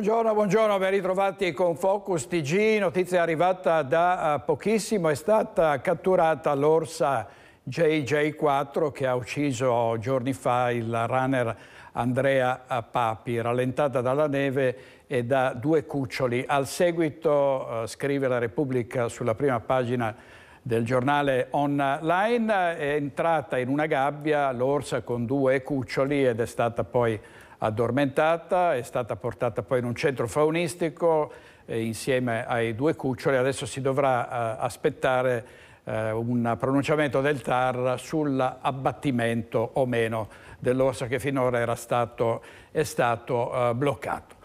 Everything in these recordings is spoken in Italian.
Buongiorno, buongiorno, ben ritrovati con Focus TG. Notizia arrivata da eh, pochissimo, è stata catturata l'orsa JJ4 che ha ucciso giorni fa il runner Andrea Papi, rallentata dalla neve e da due cuccioli. Al seguito, eh, scrive la Repubblica sulla prima pagina del giornale online, è entrata in una gabbia l'orsa con due cuccioli ed è stata poi addormentata, è stata portata poi in un centro faunistico eh, insieme ai due cuccioli, adesso si dovrà eh, aspettare eh, un pronunciamento del TAR sull'abbattimento o meno dell'orso che finora stato, è stato eh, bloccato.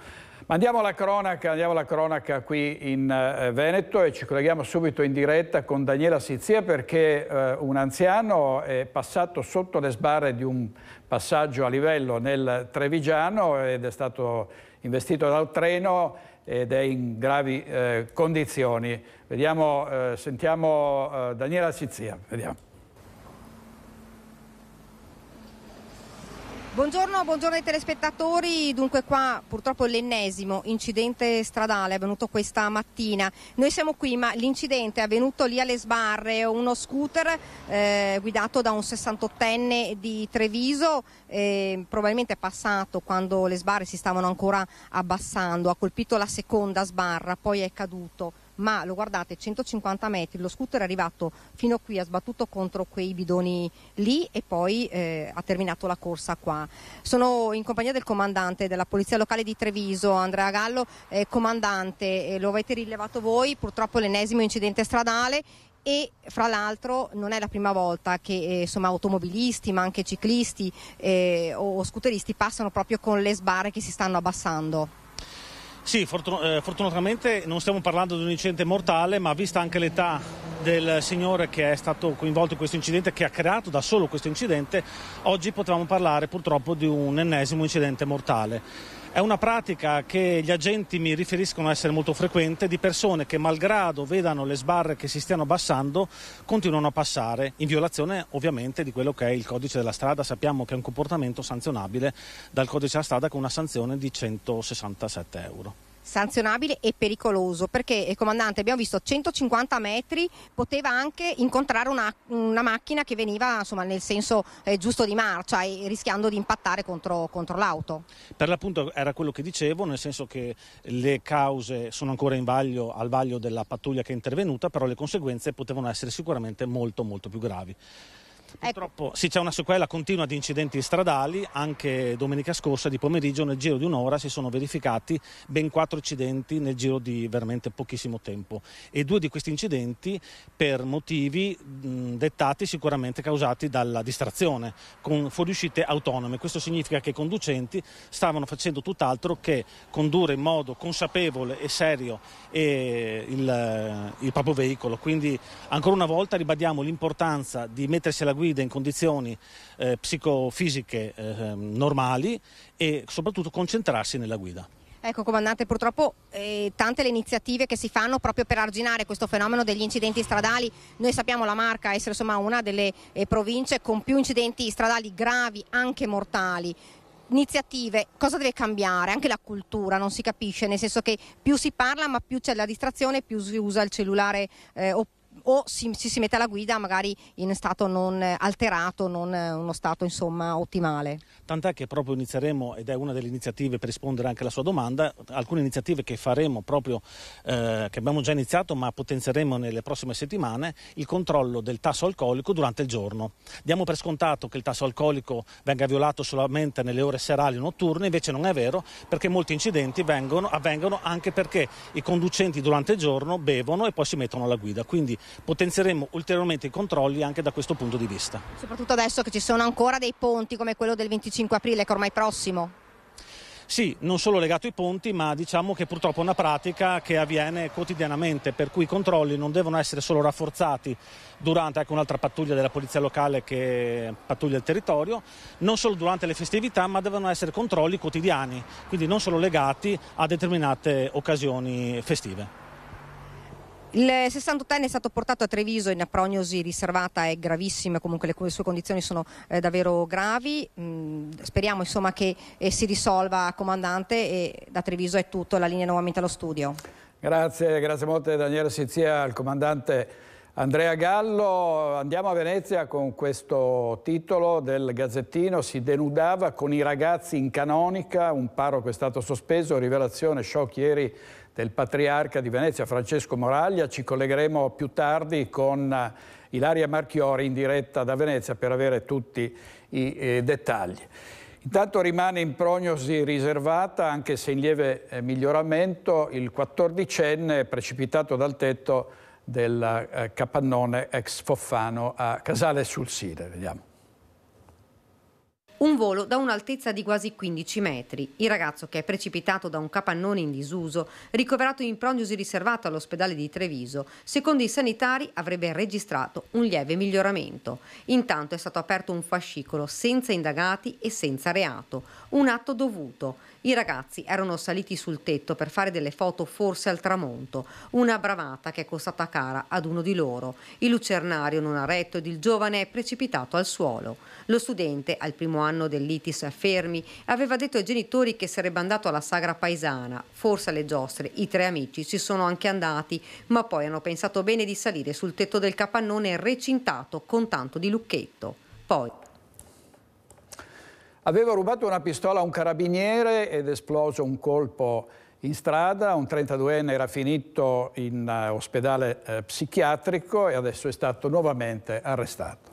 Ma andiamo alla cronaca, andiamo alla cronaca qui in eh, Veneto e ci colleghiamo subito in diretta con Daniela Sizia perché eh, un anziano è passato sotto le sbarre di un passaggio a livello nel Trevigiano ed è stato investito dal treno ed è in gravi eh, condizioni. Vediamo, eh, sentiamo eh, Daniela Sizia. Vediamo. Buongiorno, buongiorno ai telespettatori, dunque qua purtroppo l'ennesimo incidente stradale è avvenuto questa mattina, noi siamo qui ma l'incidente è avvenuto lì alle sbarre, uno scooter eh, guidato da un 68enne di Treviso, eh, probabilmente è passato quando le sbarre si stavano ancora abbassando, ha colpito la seconda sbarra, poi è caduto ma lo guardate 150 metri, lo scooter è arrivato fino qui, ha sbattuto contro quei bidoni lì e poi eh, ha terminato la corsa qua. Sono in compagnia del comandante della Polizia Locale di Treviso, Andrea Gallo, eh, comandante, eh, lo avete rilevato voi, purtroppo l'ennesimo incidente stradale e fra l'altro non è la prima volta che eh, insomma, automobilisti ma anche ciclisti eh, o, o scooteristi passano proprio con le sbarre che si stanno abbassando. Sì, fortun- eh, fortunatamente non stiamo parlando di un incidente mortale, ma vista anche l'età del signore che è stato coinvolto in questo incidente, che ha creato da solo questo incidente, oggi potevamo parlare purtroppo di un ennesimo incidente mortale. È una pratica che gli agenti mi riferiscono essere molto frequente di persone che malgrado vedano le sbarre che si stiano abbassando continuano a passare in violazione ovviamente di quello che è il codice della strada. Sappiamo che è un comportamento sanzionabile dal codice della strada con una sanzione di 167 euro sanzionabile e pericoloso perché eh, comandante abbiamo visto 150 metri poteva anche incontrare una, una macchina che veniva insomma, nel senso eh, giusto di marcia cioè, e eh, rischiando di impattare contro, contro l'auto. Per l'appunto era quello che dicevo nel senso che le cause sono ancora in vaglio, al vaglio della pattuglia che è intervenuta però le conseguenze potevano essere sicuramente molto molto più gravi. Ecco. Purtroppo ecco. sì, c'è una sequela continua di incidenti stradali, anche domenica scorsa di pomeriggio nel giro di un'ora si sono verificati ben quattro incidenti nel giro di veramente pochissimo tempo e due di questi incidenti per motivi mh, dettati sicuramente causati dalla distrazione con fuoriuscite autonome. Questo significa che i conducenti stavano facendo tutt'altro che condurre in modo consapevole e serio e eh, il, il proprio veicolo. Quindi ancora una volta ribadiamo l'importanza di mettersi alla guida guida in condizioni eh, psicofisiche eh, normali e soprattutto concentrarsi nella guida. Ecco, comandante, purtroppo eh, tante le iniziative che si fanno proprio per arginare questo fenomeno degli incidenti stradali. Noi sappiamo la Marca essere insomma, una delle eh, province con più incidenti stradali gravi, anche mortali. Iniziative, cosa deve cambiare? Anche la cultura non si capisce, nel senso che più si parla ma più c'è la distrazione, più si usa il cellulare eh, oppure o si, si, si mette alla guida magari in stato non eh, alterato, non eh, uno stato insomma ottimale. Tant'è che proprio inizieremo, ed è una delle iniziative per rispondere anche alla sua domanda, alcune iniziative che faremo proprio, eh, che abbiamo già iniziato ma potenzieremo nelle prossime settimane, il controllo del tasso alcolico durante il giorno. Diamo per scontato che il tasso alcolico venga violato solamente nelle ore serali o notturne, invece non è vero perché molti incidenti vengono, avvengono anche perché i conducenti durante il giorno bevono e poi si mettono alla guida. Quindi potenzieremo ulteriormente i controlli anche da questo punto di vista. Soprattutto adesso che ci sono ancora dei ponti come quello del 25 aprile che ormai è prossimo. Sì, non solo legato ai ponti, ma diciamo che purtroppo è una pratica che avviene quotidianamente, per cui i controlli non devono essere solo rafforzati durante ecco, un'altra pattuglia della polizia locale che pattuglia il territorio, non solo durante le festività, ma devono essere controlli quotidiani, quindi non solo legati a determinate occasioni festive. Il 68enne è stato portato a Treviso in prognosi riservata e gravissima, comunque le sue condizioni sono eh, davvero gravi. Mm, speriamo insomma, che eh, si risolva comandante e da Treviso è tutto, la linea nuovamente allo studio. Grazie, grazie molto Daniele Sizia, al comandante Andrea Gallo. Andiamo a Venezia con questo titolo del Gazzettino, si denudava con i ragazzi in canonica, un parroco è stato sospeso, rivelazione, shock ieri del patriarca di Venezia Francesco Moraglia. Ci collegheremo più tardi con eh, Ilaria Marchiori in diretta da Venezia per avere tutti i eh, dettagli. Intanto rimane in prognosi riservata, anche se in lieve eh, miglioramento, il 14enne precipitato dal tetto del eh, capannone ex Foffano a Casale sul Sire. Vediamo. Un volo da un'altezza di quasi 15 metri. Il ragazzo che è precipitato da un capannone in disuso, ricoverato in prognosi riservata all'ospedale di Treviso, secondo i sanitari avrebbe registrato un lieve miglioramento. Intanto è stato aperto un fascicolo senza indagati e senza reato. Un atto dovuto. I ragazzi erano saliti sul tetto per fare delle foto forse al tramonto, una bravata che è costata cara ad uno di loro. Il lucernario non ha retto ed il giovane è precipitato al suolo. Lo studente, al primo anno dell'ITIS a Fermi, aveva detto ai genitori che sarebbe andato alla sagra paesana, forse alle giostre. I tre amici ci sono anche andati, ma poi hanno pensato bene di salire sul tetto del capannone recintato con tanto di lucchetto. Poi Aveva rubato una pistola a un carabiniere ed esploso un colpo in strada, un 32enne era finito in eh, ospedale eh, psichiatrico e adesso è stato nuovamente arrestato.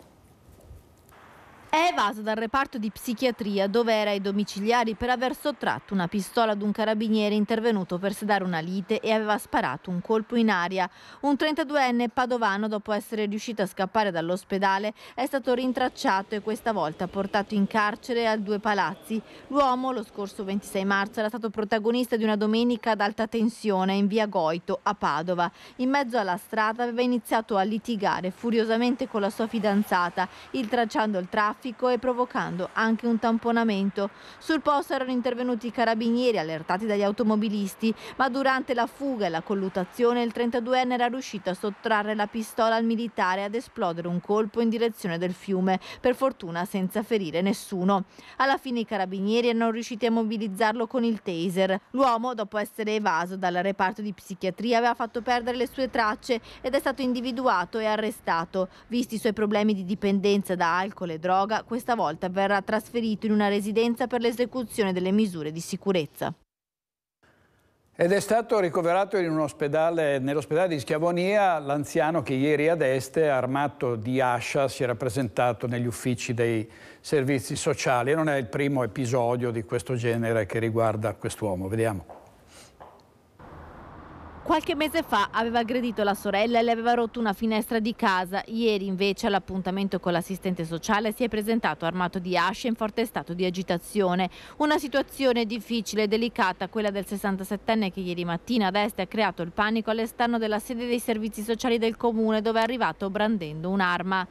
È evaso dal reparto di psichiatria dove era ai domiciliari per aver sottratto una pistola ad un carabiniere intervenuto per sedare una lite e aveva sparato un colpo in aria. Un 32enne padovano, dopo essere riuscito a scappare dall'ospedale, è stato rintracciato e questa volta portato in carcere al Due Palazzi. L'uomo, lo scorso 26 marzo, era stato protagonista di una domenica ad alta tensione in via Goito, a Padova. In mezzo alla strada aveva iniziato a litigare furiosamente con la sua fidanzata, il tracciando il traffico traffico e provocando anche un tamponamento. Sul posto erano intervenuti i carabinieri allertati dagli automobilisti, ma durante la fuga e la colluttazione il 32enne era riuscito a sottrarre la pistola al militare ed esplodere un colpo in direzione del fiume, per fortuna senza ferire nessuno. Alla fine i carabinieri erano riusciti a mobilizzarlo con il taser. L'uomo, dopo essere evaso dal reparto di psichiatria, aveva fatto perdere le sue tracce ed è stato individuato e arrestato, visti i suoi problemi di dipendenza da alcol e droga droga, questa volta verrà trasferito in una residenza per l'esecuzione delle misure di sicurezza. Ed è stato ricoverato nell'ospedale di Schiavonia l'anziano che ieri ad Este, armato di ascia, si era presentato negli uffici dei servizi sociali. E non è il primo episodio di questo genere che riguarda quest'uomo. Vediamo. Qualche mese fa aveva aggredito la sorella e le aveva rotto una finestra di casa. Ieri invece all'appuntamento con l'assistente sociale si è presentato armato di asce in forte stato di agitazione. Una situazione difficile e delicata, quella del 67enne che ieri mattina ad est ha creato il panico all'esterno della sede dei servizi sociali del comune dove è arrivato brandendo un'arma.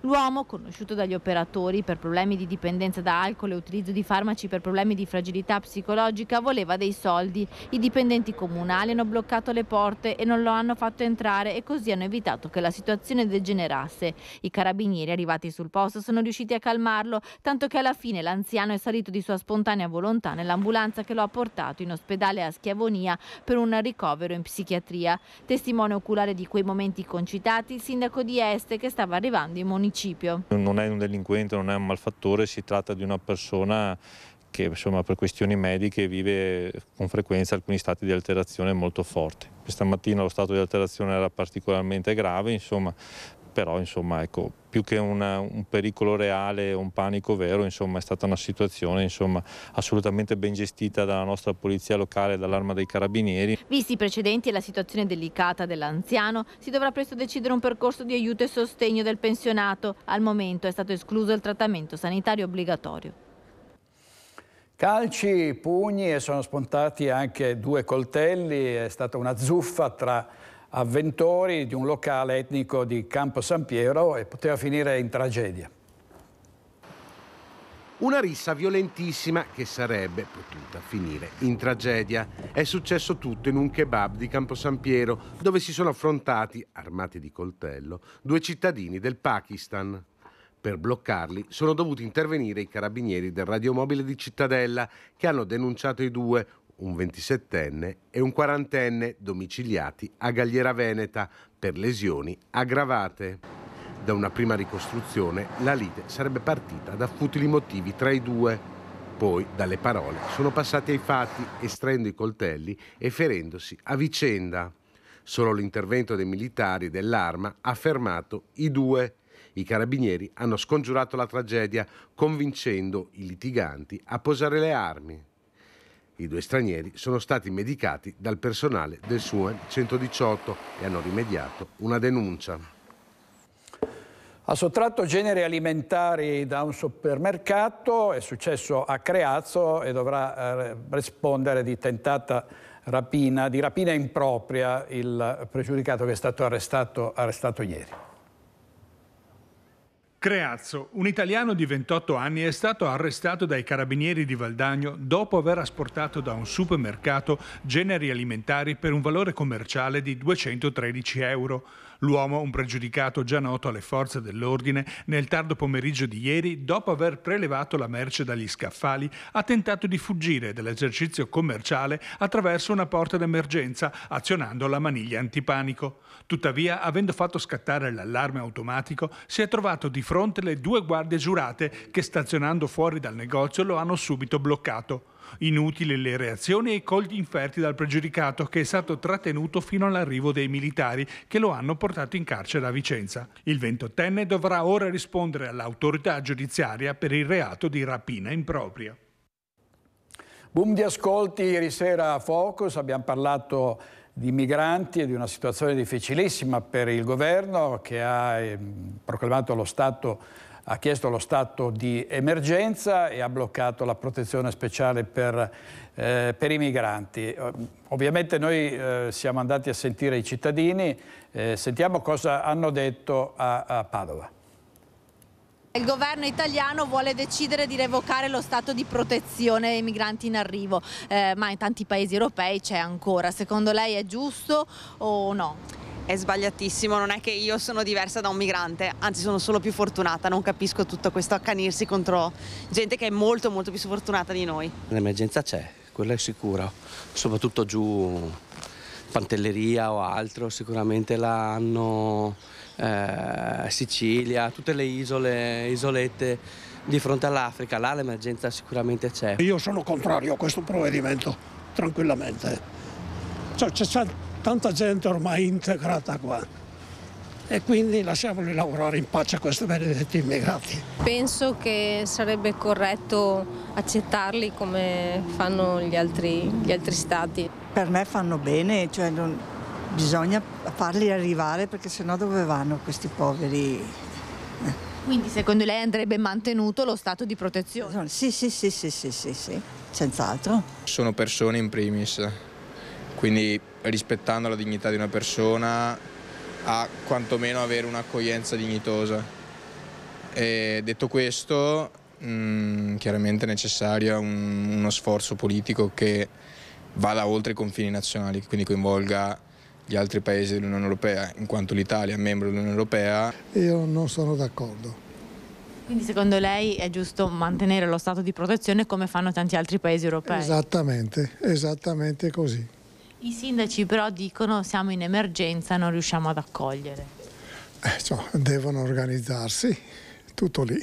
L'uomo, conosciuto dagli operatori per problemi di dipendenza da alcol e utilizzo di farmaci per problemi di fragilità psicologica, voleva dei soldi. I dipendenti comunali hanno bloccato le porte e non lo hanno fatto entrare e così hanno evitato che la situazione degenerasse. I carabinieri arrivati sul posto sono riusciti a calmarlo, tanto che alla fine l'anziano è salito di sua spontanea volontà nell'ambulanza che lo ha portato in ospedale a Schiavonia per un ricovero in psichiatria. Testimone oculare di quei momenti concitati, il sindaco di Este che stava arrivando in municipio municipio. Non è un delinquente, non è un malfattore, si tratta di una persona che insomma, per questioni mediche vive con frequenza alcuni stati di alterazione molto forti. Questa mattina lo stato di alterazione era particolarmente grave, insomma, però insomma ecco, più che una, un pericolo reale o un panico vero insomma, è stata una situazione insomma, assolutamente ben gestita dalla nostra polizia locale e dall'arma dei carabinieri. Visti i precedenti e la situazione delicata dell'anziano si dovrà presto decidere un percorso di aiuto e sostegno del pensionato. Al momento è stato escluso il trattamento sanitario obbligatorio. Calci, pugni e sono spuntati anche due coltelli, è stata una zuffa tra avventori di un locale etnico di Campo San Piero e poteva finire in tragedia. Una rissa violentissima che sarebbe potuta finire in tragedia. È successo tutto in un kebab di Campo San Piero, dove si sono affrontati, armati di coltello, due cittadini del Pakistan. Per bloccarli sono dovuti intervenire i carabinieri del radiomobile di Cittadella, che hanno denunciato i due, un 27enne e un 40enne domiciliati a Galliera Veneta per lesioni aggravate. Da una prima ricostruzione la lite sarebbe partita da futili motivi tra i due. Poi dalle parole sono passati ai fatti, estraendo i coltelli e ferendosi a vicenda. Solo l'intervento dei militari e dell'arma ha fermato i due. I carabinieri hanno scongiurato la tragedia, convincendo i litiganti a posare le armi. I due stranieri sono stati medicati dal personale del SUEM 118 e hanno rimediato una denuncia. Ha sottratto generi alimentari da un supermercato, è successo a Creazzo e dovrà eh, rispondere di tentata rapina, di rapina impropria il pregiudicato che è stato arrestato, arrestato ieri. Creazzo, un italiano di 28 anni, è stato arrestato dai carabinieri di Valdagno dopo aver asportato da un supermercato generi alimentari per un valore commerciale di 213 euro. L'uomo, un pregiudicato già noto alle forze dell'ordine, nel tardo pomeriggio di ieri, dopo aver prelevato la merce dagli scaffali, ha tentato di fuggire dall'esercizio commerciale attraverso una porta d'emergenza, azionando la maniglia antipanico. Tuttavia, avendo fatto scattare l'allarme automatico, si è trovato di fronte le due guardie giurate che, stazionando fuori dal negozio, lo hanno subito bloccato. Inutili le reazioni e i colti inferti dal pregiudicato che è stato trattenuto fino all'arrivo dei militari che lo hanno portato in carcere a Vicenza. Il ventottenne dovrà ora rispondere all'autorità giudiziaria per il reato di rapina impropria. Boom di ascolti ieri sera a Focus, abbiamo parlato di migranti e di una situazione difficilissima per il governo che ha ehm, proclamato lo stato ha chiesto lo stato di emergenza e ha bloccato la protezione speciale per, eh, per i migranti. Eh, ovviamente noi eh, siamo andati a sentire i cittadini, eh, sentiamo cosa hanno detto a, a Padova. Il governo italiano vuole decidere di revocare lo stato di protezione ai migranti in arrivo, eh, ma in tanti paesi europei c'è ancora. Secondo lei è giusto o no? è sbagliatissimo, non è che io sono diversa da un migrante, anzi sono solo più fortunata, non capisco tutto questo accanirsi contro gente che è molto molto più sfortunata di noi. L'emergenza c'è, quella è sicura, soprattutto giù Pantelleria o altro, sicuramente la hanno eh, Sicilia, tutte le isole, isolette di fronte all'Africa, là l'emergenza sicuramente c'è. Io sono contrario a questo provvedimento, tranquillamente. Cioè, c'è tanta gente ormai integrata qua e quindi lasciamoli lavorare in pace a questi benedetti immigrati. Penso che sarebbe corretto accettarli come fanno gli altri, gli altri stati. Per me fanno bene, cioè non, bisogna farli arrivare perché sennò dove vanno questi poveri? Quindi secondo lei andrebbe mantenuto lo stato di protezione? Sì, sì, sì, sì, sì, sì, sì, sì. senz'altro. Sono persone in primis, quindi rispettando la dignità di una persona a quantomeno avere un'accoglienza dignitosa. E detto questo, mh, mm, chiaramente è necessario un, uno sforzo politico che vada oltre i confini nazionali, che quindi coinvolga gli altri paesi dell'Unione Europea, in quanto l'Italia è membro dell'Unione Europea. Io non sono d'accordo. Quindi secondo lei è giusto mantenere lo stato di protezione come fanno tanti altri paesi europei? Esattamente, esattamente così. I sindaci però dicono siamo in emergenza, non riusciamo ad accogliere. Eh, cioè, devono organizzarsi, tutto lì.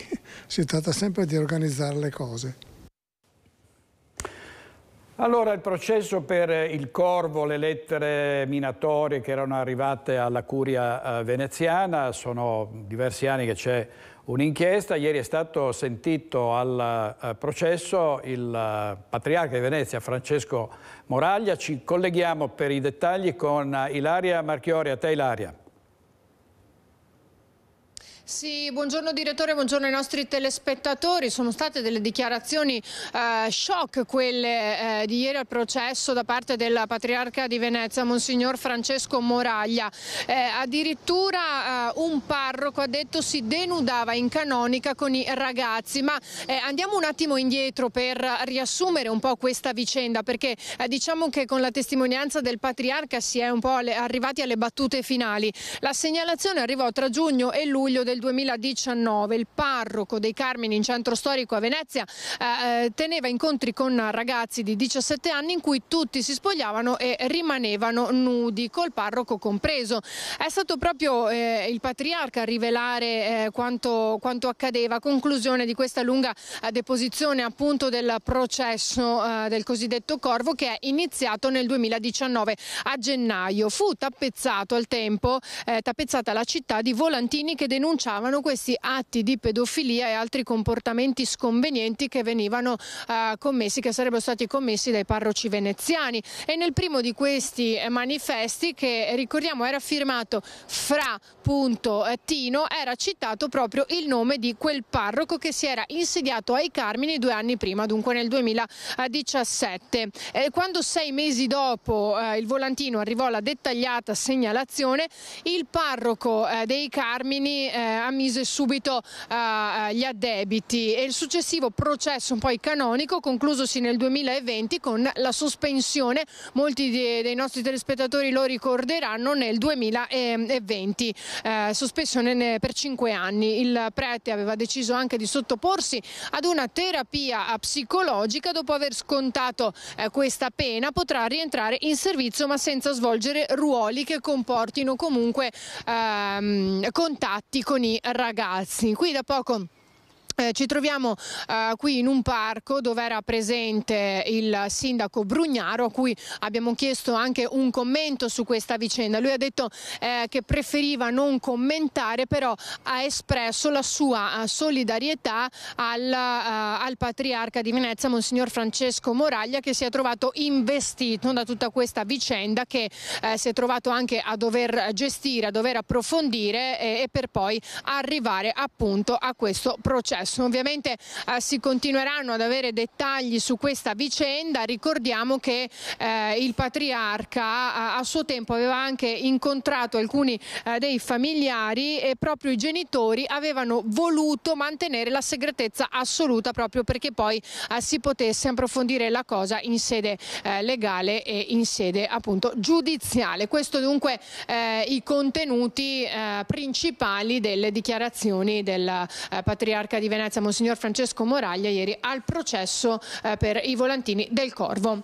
Si tratta sempre di organizzare le cose. Allora il processo per il Corvo, le lettere minatorie che erano arrivate alla curia eh, veneziana, sono diversi anni che c'è Un'inchiesta, ieri è stato sentito al eh, processo il eh, patriarca di Venezia Francesco Moraglia, ci colleghiamo per i dettagli con eh, Ilaria Marchiori, a te Ilaria. Sì, buongiorno direttore, buongiorno ai nostri telespettatori. Sono state delle dichiarazioni eh, shock quelle eh, di ieri al processo da parte del patriarca di Venezia, Monsignor Francesco Moraglia. Eh, addirittura eh, un parroco ha detto si denudava in canonica con i ragazzi, ma eh, andiamo un attimo indietro per riassumere un po' questa vicenda, perché eh, diciamo che con la testimonianza del patriarca si è un po' alle, arrivati alle battute finali. La segnalazione arrivò tra giugno e luglio del 2019 il parroco dei Carmini in centro storico a Venezia eh, eh teneva incontri con ragazzi di 17 anni in cui tutti si spogliavano e rimanevano nudi, col parroco compreso. È stato proprio eh, il patriarca a rivelare eh, quanto, quanto, accadeva, conclusione di questa lunga eh, deposizione appunto del processo eh, del cosiddetto corvo che è iniziato nel 2019 a gennaio. Fu tappezzato al tempo, tappezzata la città di volantini che denunciano denunciavano questi atti di pedofilia e altri comportamenti sconvenienti che venivano eh, commessi, che sarebbero stati commessi dai parroci veneziani. E nel primo di questi eh, manifesti, che ricordiamo era firmato Fra eh, Tino, era citato proprio il nome di quel parroco che si era insediato ai Carmini due anni prima, dunque nel 2017. Eh, quando sei mesi dopo eh, il volantino arrivò alla dettagliata segnalazione, il parroco eh, dei Carmini eh, ammise subito eh, eh, gli addebiti e il successivo processo un poi canonico conclusosi nel 2020 con la sospensione, molti dei nostri telespettatori lo ricorderanno, nel 2020, sospensione per 5 anni. Il prete aveva deciso anche di sottoporsi ad una terapia psicologica dopo aver scontato questa pena potrà rientrare in servizio ma senza svolgere ruoli che comportino comunque ehm, contatti con giovani ragazzi. Qui da poco eh, ci troviamo eh, qui in un parco dove era presente il sindaco Brugnaro a cui abbiamo chiesto anche un commento su questa vicenda. Lui ha detto eh, che preferiva non commentare però ha espresso la sua eh, solidarietà al, eh, al, patriarca di Venezia, Monsignor Francesco Moraglia che si è trovato investito da tutta questa vicenda che eh, si è trovato anche a dover gestire, a dover approfondire e per poi arrivare appunto a questo processo successo. Ovviamente eh, si continueranno ad avere dettagli su questa vicenda, ricordiamo che eh, il patriarca a, a, suo tempo aveva anche incontrato alcuni eh, dei familiari e proprio i genitori avevano voluto mantenere la segretezza assoluta proprio perché poi eh, si potesse approfondire la cosa in sede eh, legale e in sede appunto giudiziale. Questo dunque eh, i contenuti principali delle dichiarazioni del patriarca di Venezia, Monsignor Francesco Moraglia, ieri al processo eh, per i volantini del Corvo.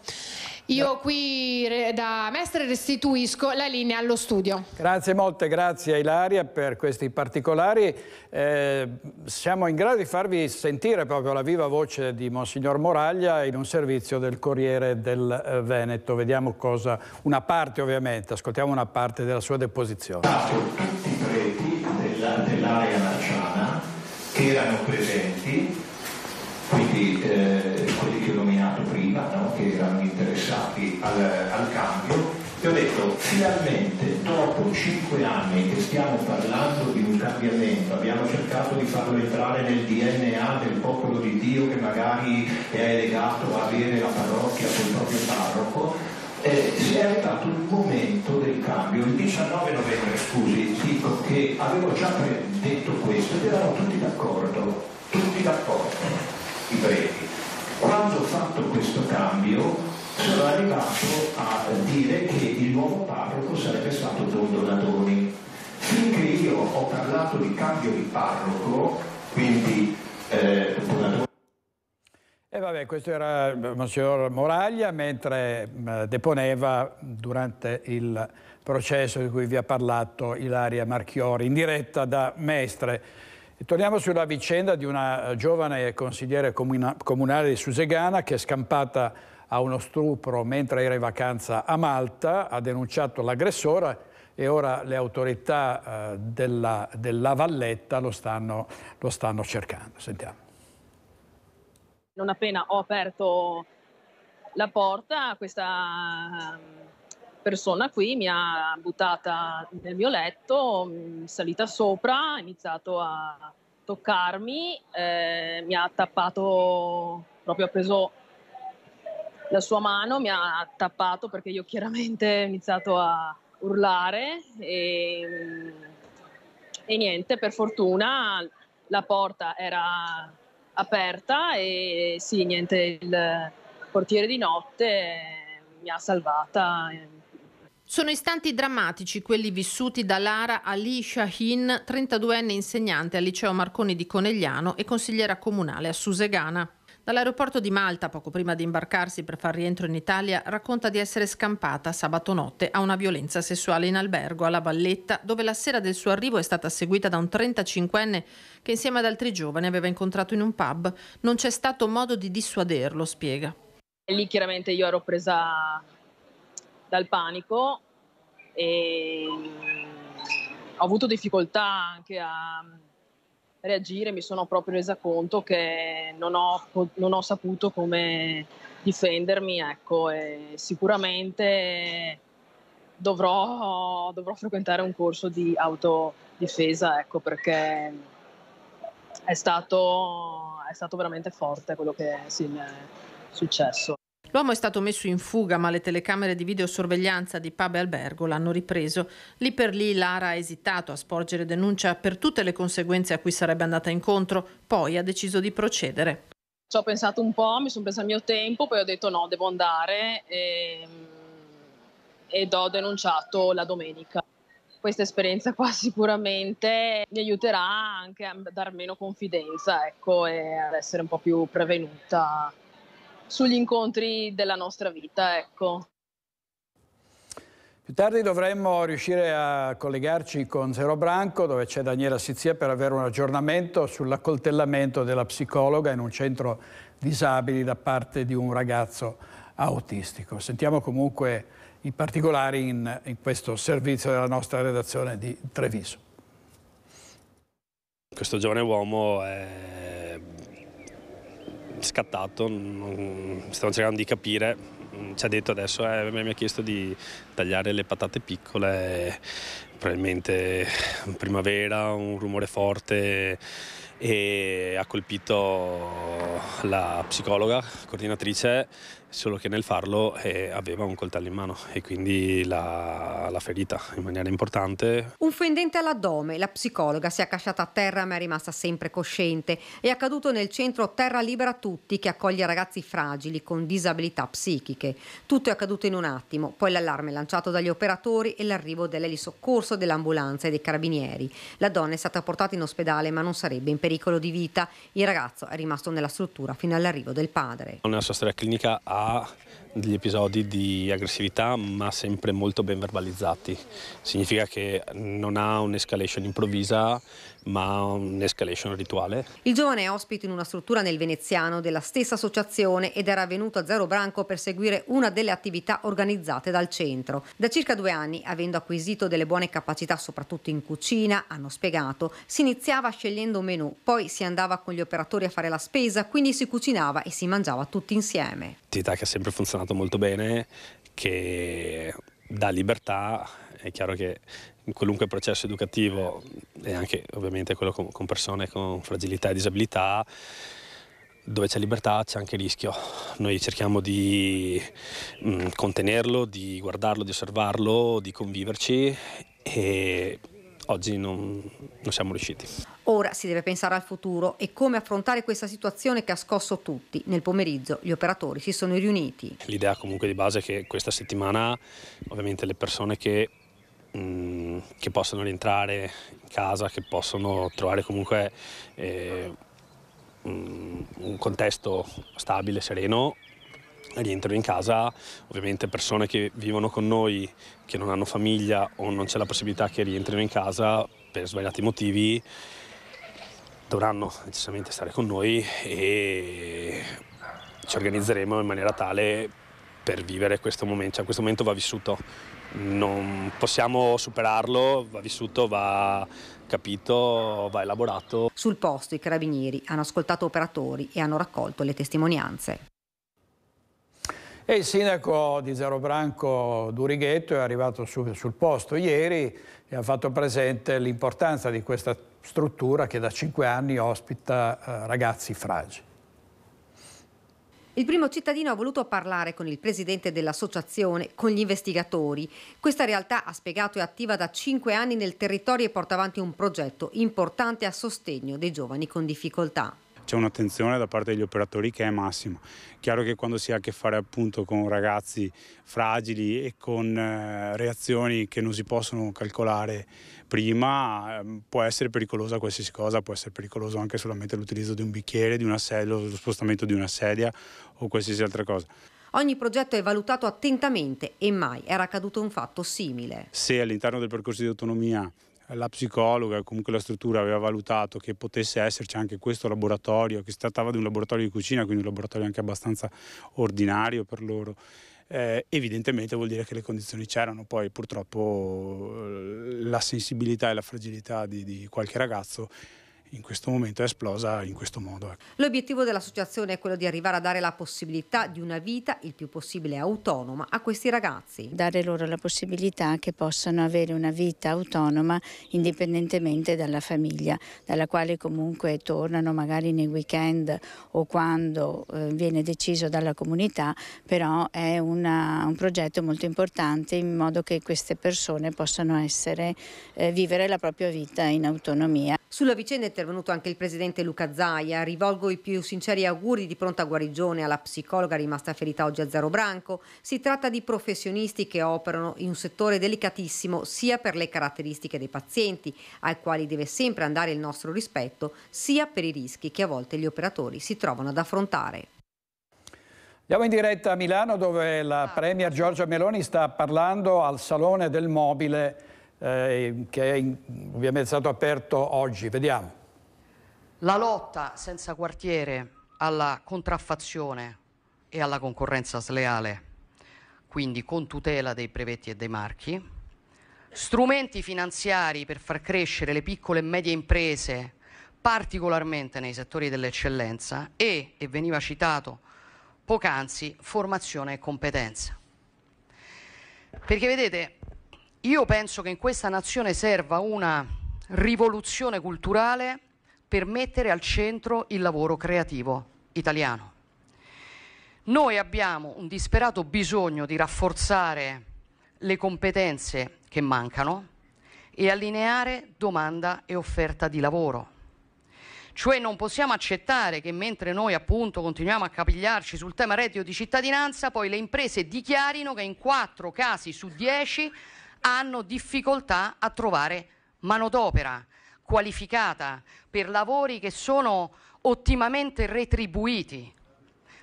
Io qui da Mestre restituisco la linea allo studio. Grazie molte, grazie a Ilaria per questi particolari. Eh, siamo in grado di farvi sentire proprio la viva voce di Monsignor Moraglia in un servizio del Corriere del eh, Veneto. Vediamo cosa, una parte ovviamente, ascoltiamo una parte della sua deposizione. Tutti i preti dell'area dell erano presenti, quindi eh, quelli che ho nominato prima, no? che erano interessati al, al cambio, e ho detto finalmente dopo cinque anni che stiamo parlando di un cambiamento, abbiamo cercato di farlo entrare nel DNA del popolo di Dio che magari è legato a avere la parrocchia col proprio parroco, eh, si è arrivato il momento del cambio, il 19 novembre scusi, che avevo già detto questo ed erano tutti d'accordo, tutti d'accordo, i preti. Quando ho fatto questo cambio sono arrivato a dire che il nuovo parroco sarebbe stato Don Donatoni. Finché io ho parlato di cambio di parroco, quindi eh, Donatoni e vabbè, questo era il Monsignor Moraglia mentre deponeva durante il processo di cui vi ha parlato Ilaria Marchiori, in diretta da Mestre. E torniamo sulla vicenda di una eh, giovane consigliere comunale di Susegana che è scampata a uno stupro mentre era in vacanza a Malta, ha denunciato l'aggressore e ora le autorità eh, della, della, Valletta lo stanno, lo stanno cercando. Sentiamo. Non appena ho aperto la porta, questa persona qui mi ha buttata nel mio letto, mm, salita sopra, ha iniziato a toccarmi, eh, mi ha tappato, proprio ha preso la sua mano, mi ha tappato perché io chiaramente ho iniziato a urlare e, mm, e niente, per fortuna la porta era aperta e sì, niente, il portiere di notte mi ha salvata. Ehm, sono istanti drammatici quelli vissuti da Lara Ali Shahin, 32enne insegnante al liceo Marconi di Conegliano e consigliera comunale a Susegana. Dall'aeroporto di Malta, poco prima di imbarcarsi per far rientro in Italia, racconta di essere scampata sabato notte a una violenza sessuale in albergo alla Valletta, dove la sera del suo arrivo è stata seguita da un 35enne che insieme ad altri giovani aveva incontrato in un pub. Non c'è stato modo di dissuaderlo, spiega. Lì chiaramente io ero presa dal panico e mm, ho avuto difficoltà anche a mm, reagire, mi sono proprio resa conto che non ho, non ho saputo come difendermi, ecco, e sicuramente dovrò, dovrò frequentare un corso di autodifesa, ecco, perché è stato, è stato veramente forte quello che sì, è successo. L'uomo è stato messo in fuga, ma le telecamere di videosorveglianza di Pabe Albergo l'hanno ripreso. Lì per lì Lara ha esitato a sporgere denuncia per tutte le conseguenze a cui sarebbe andata incontro, poi ha deciso di procedere. Ci ho pensato un po', mi sono pensato al mio tempo, poi ho detto no, devo andare e... Ehm, ed ho denunciato la domenica. Questa esperienza qua sicuramente mi aiuterà anche a dar meno confidenza ecco, e ad essere un po' più prevenuta sugli incontri della nostra vita. Ecco. Più tardi dovremmo riuscire a collegarci con Zero Branco, dove c'è Daniela Sizia, per avere un aggiornamento sull'accoltellamento della psicologa in un centro disabili da parte di un ragazzo autistico. Sentiamo comunque i particolari in, in questo servizio della nostra redazione di Treviso. Questo giovane uomo è scattato, stiamo cercando di capire, mm, ci ha detto adesso, eh, mi ha chiesto di tagliare le patate piccole, probabilmente primavera, un rumore forte e ha colpito la psicologa, coordinatrice solo che nel farlo eh, aveva un coltello in mano e quindi la ferita in maniera importante. Un fendente all'addome, la psicologa si è accasciata a terra ma è rimasta sempre cosciente. È accaduto nel centro Terra Libera Tutti che accoglie ragazzi fragili con disabilità psichiche. Tutto è accaduto in un attimo, poi l'allarme lanciato dagli operatori e l'arrivo dell'elisoccorso dell'ambulanza e dei carabinieri. La donna è stata portata in ospedale ma non sarebbe in pericolo di vita. Il ragazzo è rimasto nella struttura fino all'arrivo del padre. Nella sua storia clinica ha 啊。degli episodi di aggressività ma sempre molto ben verbalizzati. Significa che non ha un'escalation improvvisa ma un'escalation rituale. Il giovane è ospite in una struttura nel veneziano della stessa associazione ed era venuto a Zero Branco per seguire una delle attività organizzate dal centro. Da circa due anni, avendo acquisito delle buone capacità soprattutto in cucina, hanno spiegato, si iniziava scegliendo un menù, poi si andava con gli operatori a fare la spesa, quindi si cucinava e si mangiava tutti insieme. Attività che ha sempre funzionato funzionato molto bene, che dà libertà, è chiaro che in qualunque processo educativo e anche ovviamente quello con, con persone con fragilità e disabilità, dove c'è libertà c'è anche rischio. Noi cerchiamo di mh, mm, contenerlo, di guardarlo, di osservarlo, di conviverci e oggi non, non siamo riusciti. Ora si deve pensare al futuro e come affrontare questa situazione che ha scosso tutti. Nel pomeriggio gli operatori si sono riuniti. L'idea comunque di base è che questa settimana ovviamente le persone che mm, che possono rientrare in casa, che possono trovare comunque eh, mm, un contesto stabile, sereno, rientrano in casa, ovviamente persone che vivono con noi, che non hanno famiglia o non c'è la possibilità che rientrino in casa per svariati motivi, dovranno necessariamente stare con noi e ci organizzeremo in maniera tale per vivere questo momento, cioè, questo momento va vissuto, non possiamo superarlo, va vissuto, va capito, va elaborato. Sul posto i carabinieri hanno ascoltato operatori e hanno raccolto le testimonianze. E il sindaco di Zero Branco Durighetto è arrivato su, sul posto ieri e ha fatto presente l'importanza di questa struttura che da cinque anni ospita eh, ragazzi fragili. Il primo cittadino ha voluto parlare con il presidente dell'associazione, con gli investigatori. Questa realtà, ha spiegato, è attiva da cinque anni nel territorio e porta avanti un progetto importante a sostegno dei giovani con difficoltà c'è un'attenzione da parte degli operatori che è massima. Chiaro che quando si ha a che fare appunto con ragazzi fragili e con eh, reazioni che non si possono calcolare prima, ehm, può essere pericolosa qualsiasi cosa, può essere pericoloso anche solamente l'utilizzo di un bicchiere, di una sedia, lo spostamento di una sedia o qualsiasi altra cosa. Ogni progetto è valutato attentamente e mai era accaduto un fatto simile. Se all'interno del percorso di autonomia la psicologa, comunque la struttura aveva valutato che potesse esserci anche questo laboratorio, che si trattava di un laboratorio di cucina, quindi un laboratorio anche abbastanza ordinario per loro. Eh, evidentemente vuol dire che le condizioni c'erano, poi purtroppo eh, la sensibilità e la fragilità di, di qualche ragazzo in questo momento è esplosa in questo modo. Ecco. L'obiettivo dell'associazione è quello di arrivare a dare la possibilità di una vita il più possibile autonoma a questi ragazzi. Dare loro la possibilità che possano avere una vita autonoma indipendentemente dalla famiglia, dalla quale comunque tornano magari nei weekend o quando eh, viene deciso dalla comunità, però è una, un progetto molto importante in modo che queste persone possano essere, eh, vivere la propria vita in autonomia. Sulla vicenda è intervenuto anche il presidente Luca Zaia. Rivolgo i più sinceri auguri di pronta guarigione alla psicologa rimasta ferita oggi a Zero Branco. Si tratta di professionisti che operano in un settore delicatissimo sia per le caratteristiche dei pazienti, ai quali deve sempre andare il nostro rispetto, sia per i rischi che a volte gli operatori si trovano ad affrontare. Andiamo in diretta a Milano dove la ah. Premier Giorgia Meloni sta parlando al Salone del Mobile eh, che è in, ovviamente stato aperto oggi. Vediamo. La lotta senza quartiere alla contraffazione e alla concorrenza sleale, quindi con tutela dei brevetti e dei marchi, strumenti finanziari per far crescere le piccole e medie imprese, particolarmente nei settori dell'eccellenza, e, e veniva citato poc'anzi, formazione e competenza. Perché vedete, io penso che in questa nazione serva una rivoluzione culturale per mettere al centro il lavoro creativo italiano. Noi abbiamo un disperato bisogno di rafforzare le competenze che mancano e allineare domanda e offerta di lavoro. Cioè non possiamo accettare che mentre noi appunto continuiamo a capigliarci sul tema reddito di cittadinanza, poi le imprese dichiarino che in quattro casi su dieci hanno difficoltà a trovare manodopera qualificata per lavori che sono ottimamente retribuiti.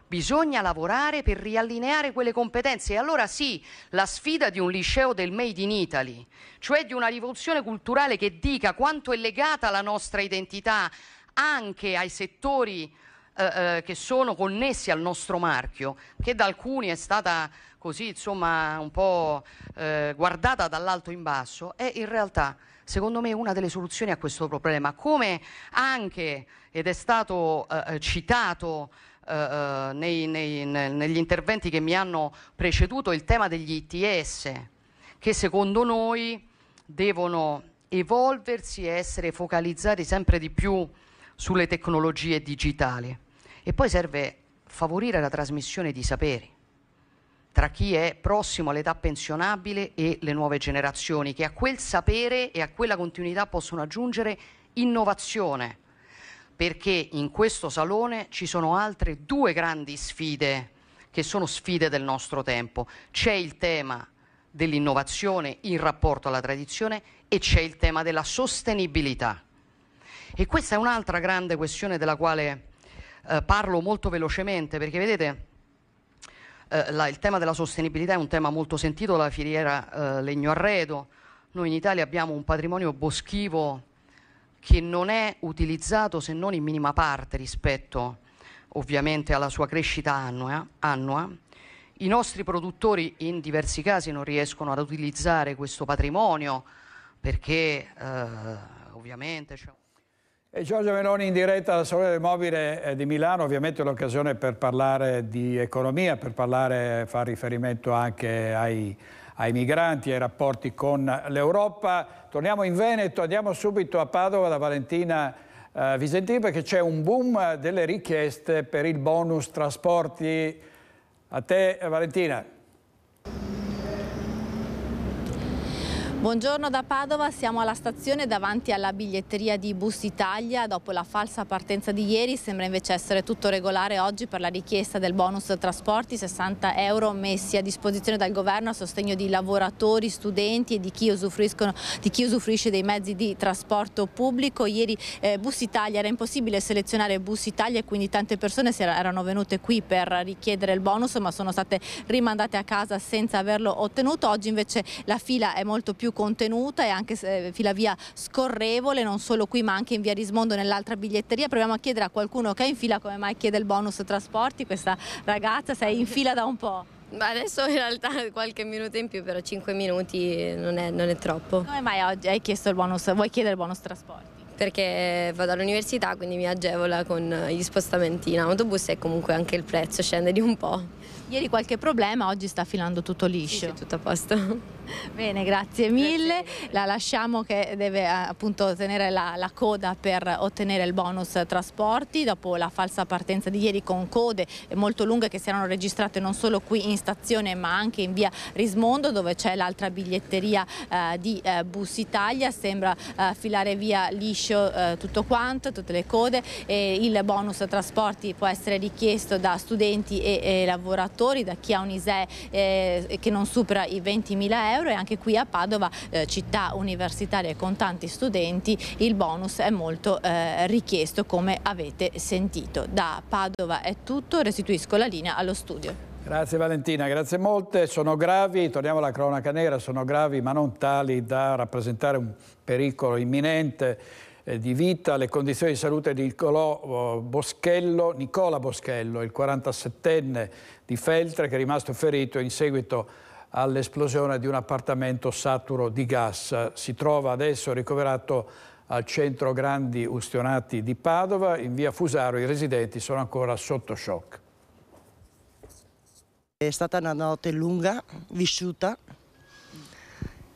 Bisogna lavorare per riallineare quelle competenze e allora sì, la sfida di un liceo del Made in Italy, cioè di una rivoluzione culturale che dica quanto è legata la nostra identità anche ai settori eh, eh, che sono connessi al nostro marchio, che da alcuni è stata così insomma un po' eh, guardata dall'alto in basso, è in realtà secondo me una delle soluzioni a questo problema, come anche ed è stato eh, eh citato eh, eh, nei, nei, negli interventi che mi hanno preceduto il tema degli ITS, che secondo noi devono evolversi e essere focalizzati sempre di più sulle tecnologie digitali. E poi serve favorire la trasmissione di saperi tra chi è prossimo all'età pensionabile e le nuove generazioni, che a quel sapere e a quella continuità possono aggiungere innovazione, perché in questo salone ci sono altre due grandi sfide che sono sfide del nostro tempo. C'è il tema dell'innovazione in rapporto alla tradizione e c'è il tema della sostenibilità. E questa è un'altra grande questione della quale eh, parlo molto velocemente perché vedete eh, la, il tema della sostenibilità è un tema molto sentito, la filiera eh, legno-arredo, noi in Italia abbiamo un patrimonio boschivo che non è utilizzato se non in minima parte rispetto ovviamente alla sua crescita annua, annua. I nostri produttori in diversi casi non riescono ad utilizzare questo patrimonio perché eh, ovviamente c'è e Giorgio Meloni in diretta alla Salone del Mobile eh, di Milano, ovviamente l'occasione per parlare di economia, per parlare, fare riferimento anche ai, ai migranti, ai rapporti con l'Europa. Torniamo in Veneto, andiamo subito a Padova da Valentina eh, Visentini perché c'è un boom delle richieste per il bonus trasporti. A te Valentina. Buongiorno da Padova, siamo alla stazione davanti alla biglietteria di Bus Italia. Dopo la falsa partenza di ieri sembra invece essere tutto regolare oggi per la richiesta del bonus trasporti, 60 euro messi a disposizione dal governo a sostegno di lavoratori, studenti e di chi, di chi usufruisce dei mezzi di trasporto pubblico. Ieri eh, Bus Italia era impossibile selezionare Bus Italia e quindi tante persone si erano venute qui per richiedere il bonus ma sono state rimandate a casa senza averlo ottenuto. Oggi invece la fila è molto più contenuta e anche eh, fila via scorrevole, non solo qui ma anche in via Rismondo nell'altra biglietteria. Proviamo a chiedere a qualcuno che è in fila come mai chiede il bonus trasporti, questa ragazza sei in fila da un po'. Ma adesso in realtà qualche minuto in più, però 5 minuti non è, non è troppo. Come mai oggi hai chiesto il bonus, vuoi chiedere il bonus trasporti? perché vado all'università quindi mi agevola con gli spostamenti in autobus e comunque anche il prezzo scende di un po'. Ieri qualche problema, oggi sta filando tutto liscio. Sì, tutto a posto. Bene, grazie mille. La lasciamo che deve eh, appunto tenere la, la, coda per ottenere il bonus trasporti dopo la falsa partenza di ieri con code molto lunghe che si erano registrate non solo qui in stazione ma anche in via Rismondo dove c'è l'altra biglietteria eh, di eh, Bus Italia. Sembra eh, filare via liscio eh, tutto quanto, tutte le code e il bonus trasporti può essere richiesto da studenti e, e lavoratori, da chi ha un ISEE eh, che non supera i 20.000 euro euro e anche qui a Padova, eh, città universitaria con tanti studenti, il bonus è molto eh, richiesto come avete sentito. Da Padova è tutto, restituisco la linea allo studio. Grazie Valentina, grazie molte. Sono gravi, torniamo alla cronaca nera, sono gravi ma non tali da rappresentare un pericolo imminente eh, di vita. Le condizioni di salute di Nicolò, eh, Boschello, Nicola Boschello, il 47enne di Feltre, che è rimasto ferito in seguito a all'esplosione di un appartamento saturo di gas. Si trova adesso ricoverato al centro Grandi Ustionati di Padova. In via Fusaro i residenti sono ancora sotto shock. È stata una notte lunga, vissuta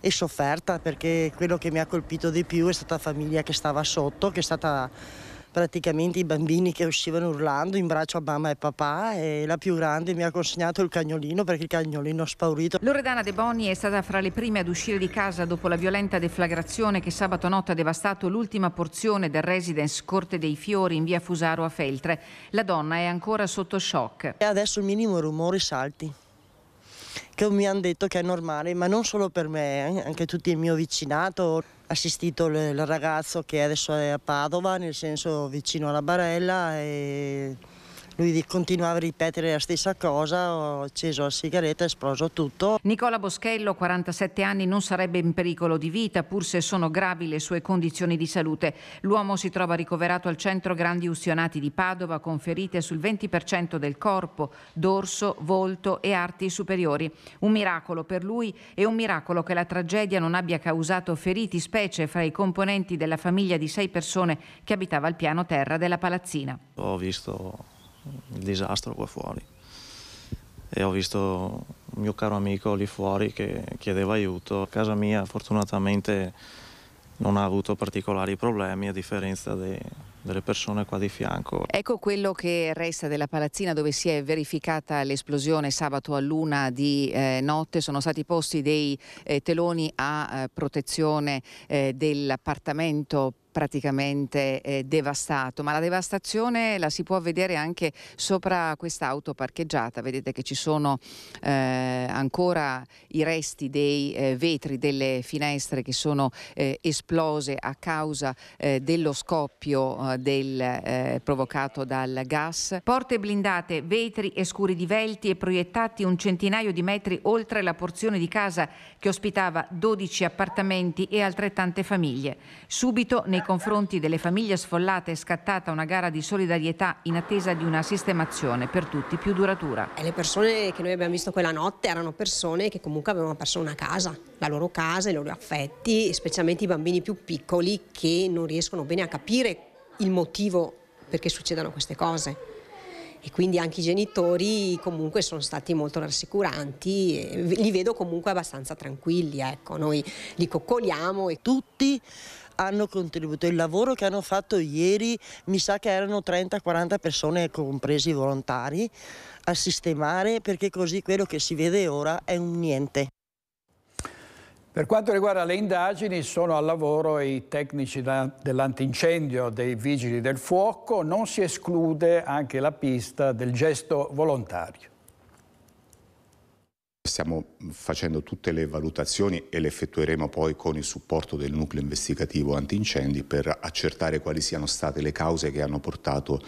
e sofferta perché quello che mi ha colpito di più è stata la famiglia che stava sotto, che è stata praticamente i bambini che uscivano urlando in braccio a mamma e papà e la più grande mi ha consegnato il cagnolino perché il cagnolino ha spaurito. Loredana De Boni è stata fra le prime ad uscire di casa dopo la violenta deflagrazione che sabato notte ha devastato l'ultima porzione del residence Corte dei Fiori in via Fusaro a Feltre. La donna è ancora sotto shock. E adesso il minimo rumore salti che mi hanno detto che è normale, ma non solo per me, eh, anche tutto il mio vicinato. Ho assistito il ragazzo che adesso è a Padova, nel senso vicino alla Barella. E lui continuava a ripetere la stessa cosa, ho acceso la sigaretta, è esploso tutto. Nicola Boschello, 47 anni, non sarebbe in pericolo di vita, pur se sono gravi le sue condizioni di salute. L'uomo si trova ricoverato al centro Grandi Ustionati di Padova con ferite sul 20% del corpo, dorso, volto e arti superiori. Un miracolo per lui e un miracolo che la tragedia non abbia causato feriti, specie fra i componenti della famiglia di sei persone che abitava al piano terra della palazzina. Ho visto il disastro qua fuori. E ho visto un mio caro amico lì fuori che chiedeva aiuto. A casa mia fortunatamente non ha avuto particolari problemi a differenza dei, delle persone qua di fianco. Ecco quello che resta della palazzina dove si è verificata l'esplosione sabato a luna di eh, notte. Sono stati posti dei eh, teloni a eh, protezione eh, dell'appartamento praticamente eh, devastato, ma la devastazione la si può vedere anche sopra quest'auto parcheggiata, vedete che ci sono eh, ancora i resti dei eh, vetri delle finestre che sono eh, esplose a causa eh, dello scoppio del, eh, provocato dal gas. Porte blindate, vetri e scuri divelti e proiettati un centinaio di metri oltre la porzione di casa che ospitava 12 appartamenti e altrettante famiglie. Subito nei confronti delle famiglie sfollate è scattata una gara di solidarietà in attesa di una sistemazione per tutti più duratura. E le persone che noi abbiamo visto quella notte erano persone che comunque avevano perso una casa, la loro casa, i loro affetti, specialmente i bambini più piccoli che non riescono bene a capire il motivo perché succedano queste cose. E quindi anche i genitori comunque sono stati molto rassicuranti, li vedo comunque abbastanza tranquilli, ecco, noi li coccoliamo. E... Tutti hanno contribuito, il lavoro che hanno fatto ieri mi sa che erano 30-40 persone, compresi i volontari, a sistemare perché così quello che si vede ora è un niente. Per quanto riguarda le indagini, sono al lavoro i tecnici dell'antincendio, dei vigili del fuoco, non si esclude anche la pista del gesto volontario. Stiamo facendo tutte le valutazioni e le effettueremo poi con il supporto del nucleo investigativo antincendi per accertare quali siano state le cause che hanno portato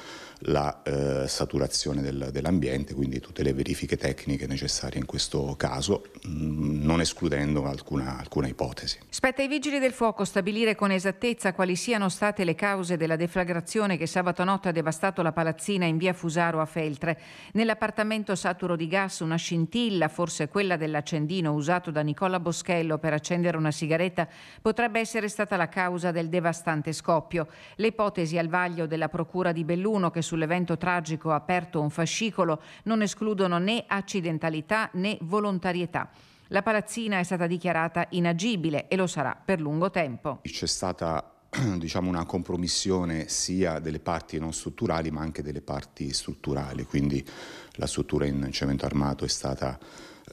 la eh, saturazione del, dell'ambiente, quindi tutte le verifiche tecniche necessarie in questo caso, mh, mm, non escludendo alcuna, alcuna ipotesi. Spetta ai vigili del fuoco stabilire con esattezza quali siano state le cause della deflagrazione che sabato notte ha devastato la palazzina in via Fusaro a Feltre. Nell'appartamento saturo di gas una scintilla, forse quella dell'accendino usato da Nicola Boschello per accendere una sigaretta, potrebbe essere stata la causa del devastante scoppio. Le ipotesi al vaglio della procura di Belluno che sull'evento tragico aperto un fascicolo non escludono né accidentalità né volontarietà. La palazzina è stata dichiarata inagibile e lo sarà per lungo tempo. C'è stata diciamo, una compromissione sia delle parti non strutturali ma anche delle parti strutturali, quindi la struttura in cemento armato è stata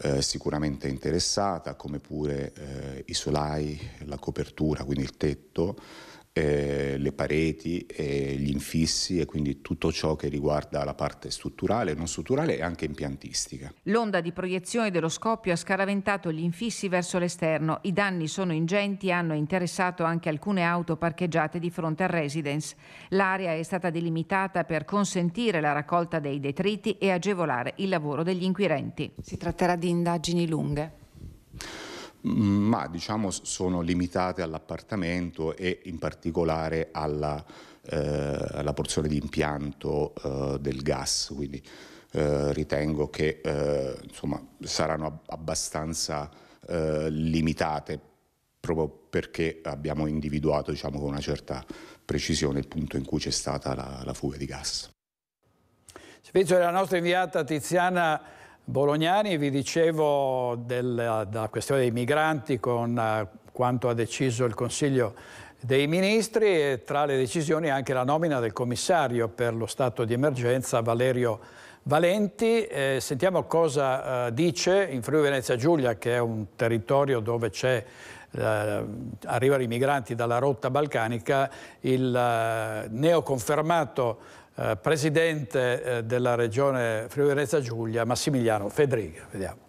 eh, sicuramente interessata, come pure eh, i solai, la copertura, quindi il tetto eh, le pareti, eh, gli infissi e quindi tutto ciò che riguarda la parte strutturale, non strutturale e anche impiantistica. L'onda di proiezione dello scoppio ha scaraventato gli infissi verso l'esterno. I danni sono ingenti e hanno interessato anche alcune auto parcheggiate di fronte al residence. L'area è stata delimitata per consentire la raccolta dei detriti e agevolare il lavoro degli inquirenti. Si tratterà di indagini lunghe. Mm, ma diciamo sono limitate all'appartamento e in particolare alla, eh, alla porzione di impianto eh, del gas, quindi eh, ritengo che eh, insomma, saranno abbastanza eh, limitate proprio perché abbiamo individuato diciamo, con una certa precisione il punto in cui c'è stata la, la fuga di gas. Spesso la nostra inviata Tiziana Bolognani, vi dicevo della, della questione dei migranti con eh, quanto ha deciso il Consiglio dei Ministri e tra le decisioni anche la nomina del commissario per lo stato di emergenza Valerio Valenti. Eh, sentiamo cosa eh, dice in Friuli Venezia Giulia che è un territorio dove eh, arrivano i migranti dalla rotta balcanica, il eh, neoconfermato eh, presidente eh, della regione Friuli Venezia Giulia, Massimiliano Fedriga. Vediamo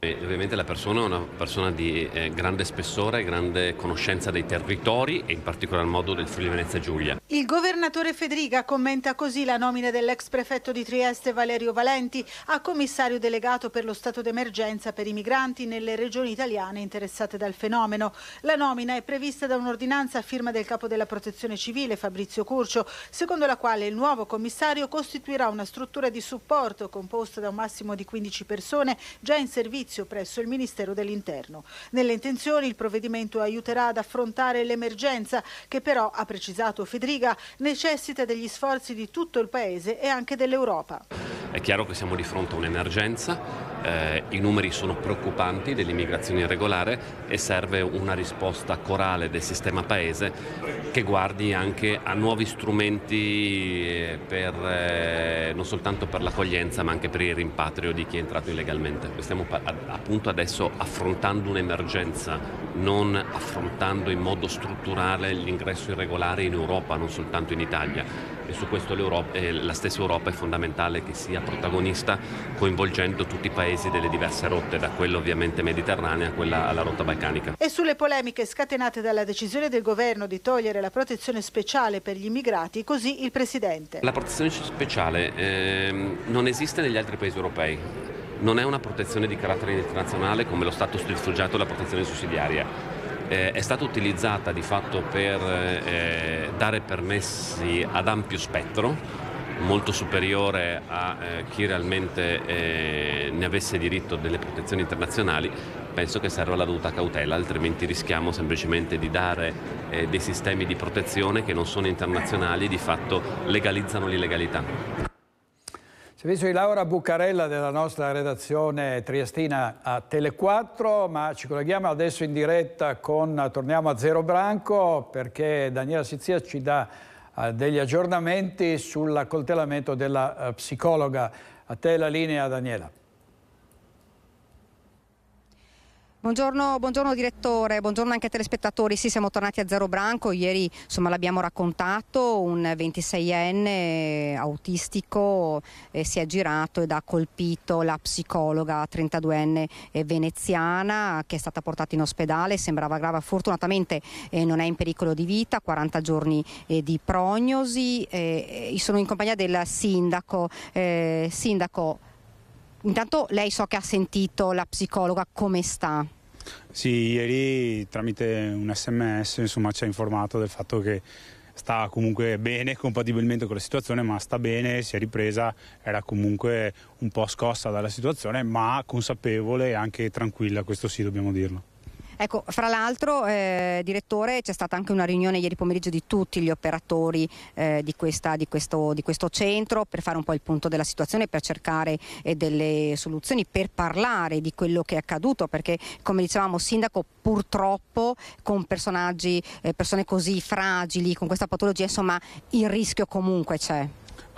ovviamente la persona è una persona di eh, grande spessore, grande conoscenza dei territori e in particolar modo del Friuli Venezia Giulia. Il governatore Federica commenta così la nomina dell'ex prefetto di Trieste Valerio Valenti a commissario delegato per lo stato d'emergenza per i migranti nelle regioni italiane interessate dal fenomeno. La nomina è prevista da un'ordinanza a firma del capo della protezione civile Fabrizio Curcio, secondo la quale il nuovo commissario costituirà una struttura di supporto composta da un massimo di 15 persone già in servizio giudizio presso il Ministero dell'Interno. Nelle intenzioni il provvedimento aiuterà ad affrontare l'emergenza che però, ha precisato Federica, necessita degli sforzi di tutto il Paese e anche dell'Europa. È chiaro che siamo di fronte a un'emergenza, eh, i numeri sono preoccupanti dell'immigrazione irregolare e serve una risposta corale del sistema Paese che guardi anche a nuovi strumenti eh, per, eh, non soltanto per l'accoglienza ma anche per il rimpatrio di chi è entrato illegalmente. Stiamo ad appunto adesso affrontando un'emergenza, non affrontando in modo strutturale l'ingresso irregolare in Europa, non soltanto in Italia. E su questo eh, la stessa Europa è fondamentale che sia protagonista coinvolgendo tutti i paesi delle diverse rotte, da quella ovviamente mediterranea a quella alla rotta balcanica. E sulle polemiche scatenate dalla decisione del governo di togliere la protezione speciale per gli immigrati, così il Presidente. La protezione speciale eh, non esiste negli altri paesi europei non è una protezione di carattere internazionale come lo status di rifugiato e la protezione sussidiaria. Eh, è stata utilizzata di fatto per eh, dare permessi ad ampio spettro, molto superiore a eh, chi realmente eh, ne avesse diritto delle protezioni internazionali, penso che serva la dovuta cautela, altrimenti rischiamo semplicemente di dare eh, dei sistemi di protezione che non sono internazionali e di fatto legalizzano l'illegalità. Servizio di Laura Bucarella della nostra redazione triestina a Tele4, ma ci colleghiamo adesso in diretta con Torniamo a Zero Branco perché Daniela Sizia ci dà eh, degli aggiornamenti sull'accoltellamento della eh, psicologa. A te la linea Daniela. Buongiorno, buongiorno, direttore, buongiorno anche telespettatori. Sì, siamo tornati a Zero Branco. Ieri insomma, l'abbiamo raccontato, un 26enne autistico eh, si è girato ed ha colpito la psicologa 32enne eh, veneziana che è stata portata in ospedale, sembrava grave, fortunatamente eh, non è in pericolo di vita, 40 giorni eh, di prognosi. Eh, eh, sono in compagnia del sindaco. sindaco Intanto lei so che ha sentito la psicologa, come sta? Sì, ieri tramite un sms insomma, ci ha informato del fatto che sta comunque bene compatibilmente con la situazione, ma sta bene, si è ripresa, era comunque un po' scossa dalla situazione, ma consapevole e anche tranquilla, questo sì dobbiamo dirlo. Ecco, fra l'altro, eh, direttore, c'è stata anche una riunione ieri pomeriggio di tutti gli operatori eh, di, questa, di, questo, di, questo, centro per fare un po' il punto della situazione, per cercare eh, delle soluzioni, per parlare di quello che è accaduto, perché come dicevamo, sindaco purtroppo con personaggi, eh, persone così fragili, con questa patologia, insomma, il rischio comunque c'è.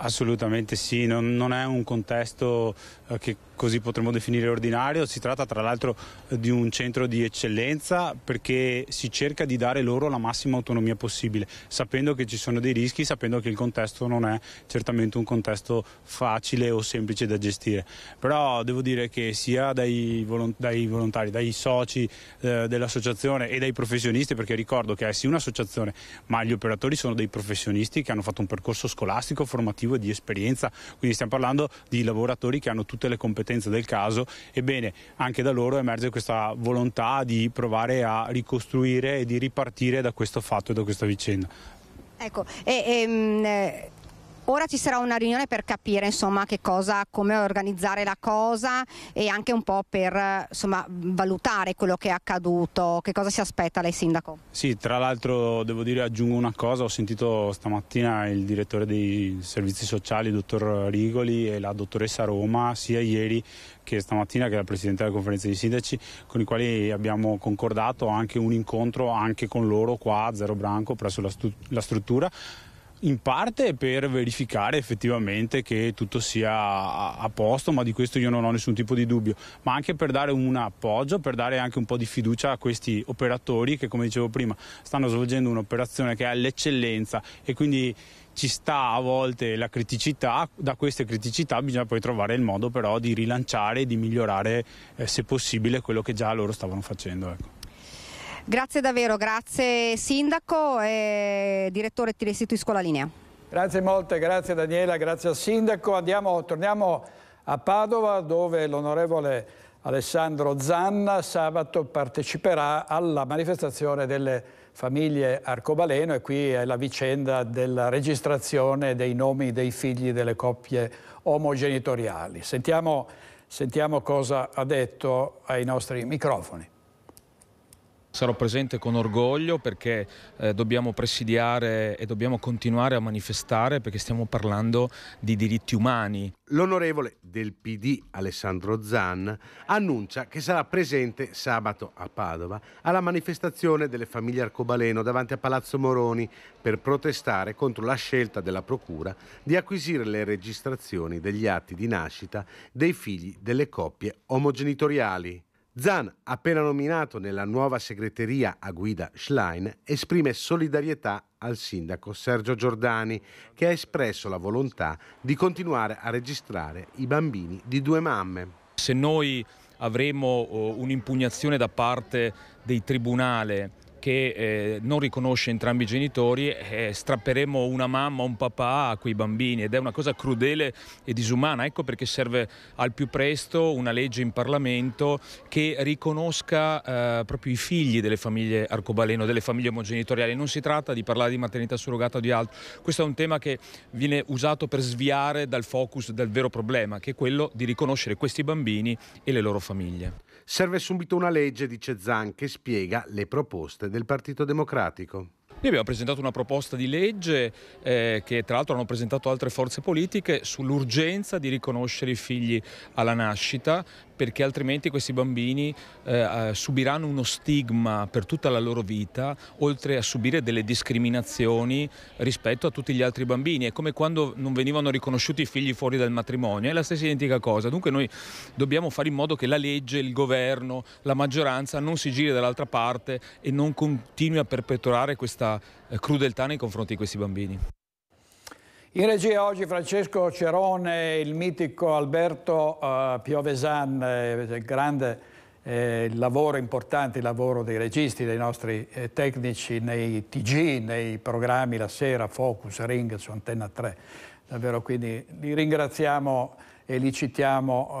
Assolutamente sì, non, non, è un contesto eh, che così potremmo definire ordinario, si tratta tra l'altro di un centro di eccellenza perché si cerca di dare loro la massima autonomia possibile, sapendo che ci sono dei rischi, sapendo che il contesto non è certamente un contesto facile o semplice da gestire. Però devo dire che sia dai, volontari, dai soci eh, dell'associazione e dai professionisti, perché ricordo che è sì un'associazione, ma gli operatori sono dei professionisti che hanno fatto un percorso scolastico, formativo e di esperienza, quindi stiamo parlando di lavoratori che hanno tutti tutte le competenze del caso, ebbene anche da loro emerge questa volontà di provare a ricostruire e di ripartire da questo fatto e da questa vicenda. Ecco, e, e, ehm, Ora ci sarà una riunione per capire insomma che cosa, come organizzare la cosa e anche un po' per insomma, valutare quello che è accaduto, che cosa si aspetta lei sindaco? Sì, tra l'altro devo dire aggiungo una cosa, ho sentito stamattina il direttore dei servizi sociali, dottor Rigoli e la dottoressa Roma, sia ieri che stamattina che la Presidente della Conferenza dei Sindaci, con i quali abbiamo concordato anche un incontro anche con loro qua a Zero Branco presso la, la struttura in parte per verificare effettivamente che tutto sia a posto, ma di questo io non ho nessun tipo di dubbio, ma anche per dare un appoggio, per dare anche un po' di fiducia a questi operatori che come dicevo prima stanno svolgendo un'operazione che è all'eccellenza e quindi ci sta a volte la criticità, da queste criticità bisogna poi trovare il modo però di rilanciare e di migliorare eh, se possibile quello che già loro stavano facendo. Ecco. Grazie davvero, grazie Sindaco e direttore ti restituisco la linea. Grazie molte, grazie Daniela, grazie al Sindaco. Andiamo, torniamo a Padova dove l'onorevole Alessandro Zanna sabato parteciperà alla manifestazione delle famiglie arcobaleno e qui è la vicenda della registrazione dei nomi dei figli delle coppie omogenitoriali. Sentiamo, sentiamo cosa ha detto ai nostri microfoni. Sarò presente con orgoglio perché eh, dobbiamo presidiare e dobbiamo continuare a manifestare perché stiamo parlando di diritti umani. L'onorevole del PD Alessandro Zan annuncia che sarà presente sabato a Padova alla manifestazione delle famiglie Arcobaleno davanti a Palazzo Moroni per protestare contro la scelta della Procura di acquisire le registrazioni degli atti di nascita dei figli delle coppie omogenitoriali. Zan, appena nominato nella nuova segreteria a guida Schlein, esprime solidarietà al sindaco Sergio Giordani, che ha espresso la volontà di continuare a registrare i bambini di due mamme. Se noi avremo eh, un'impugnazione da parte dei tribunali che eh, non riconosce entrambi i genitori, eh, strapperemo una mamma, o un papà a quei bambini ed è una cosa crudele e disumana. Ecco perché serve al più presto una legge in Parlamento che riconosca eh, proprio i figli delle famiglie arcobaleno, delle famiglie omogenitoriali. Non si tratta di parlare di maternità surrogata o di altro. Questo è un tema che viene usato per sviare dal focus del vero problema, che è quello di riconoscere questi bambini e le loro famiglie. Serve subito una legge, dice Zan, che spiega le proposte del Partito Democratico. Noi abbiamo presentato una proposta di legge eh, che tra l'altro hanno presentato altre forze politiche sull'urgenza di riconoscere i figli alla nascita perché altrimenti questi bambini eh, subiranno uno stigma per tutta la loro vita, oltre a subire delle discriminazioni rispetto a tutti gli altri bambini. È come quando non venivano riconosciuti i figli fuori dal matrimonio, è la stessa identica cosa. Dunque noi dobbiamo fare in modo che la legge, il governo, la maggioranza non si giri dall'altra parte e non continui a perpetuare questa eh, crudeltà nei confronti di questi bambini. In regia oggi Francesco Cerone, il mitico Alberto uh, Piovesan, eh, grande eh, lavoro, importante lavoro dei registi, dei nostri eh, tecnici nei TG, nei programmi La Sera, Focus, Ring su Antenna 3. Davvero quindi li ringraziamo e li citiamo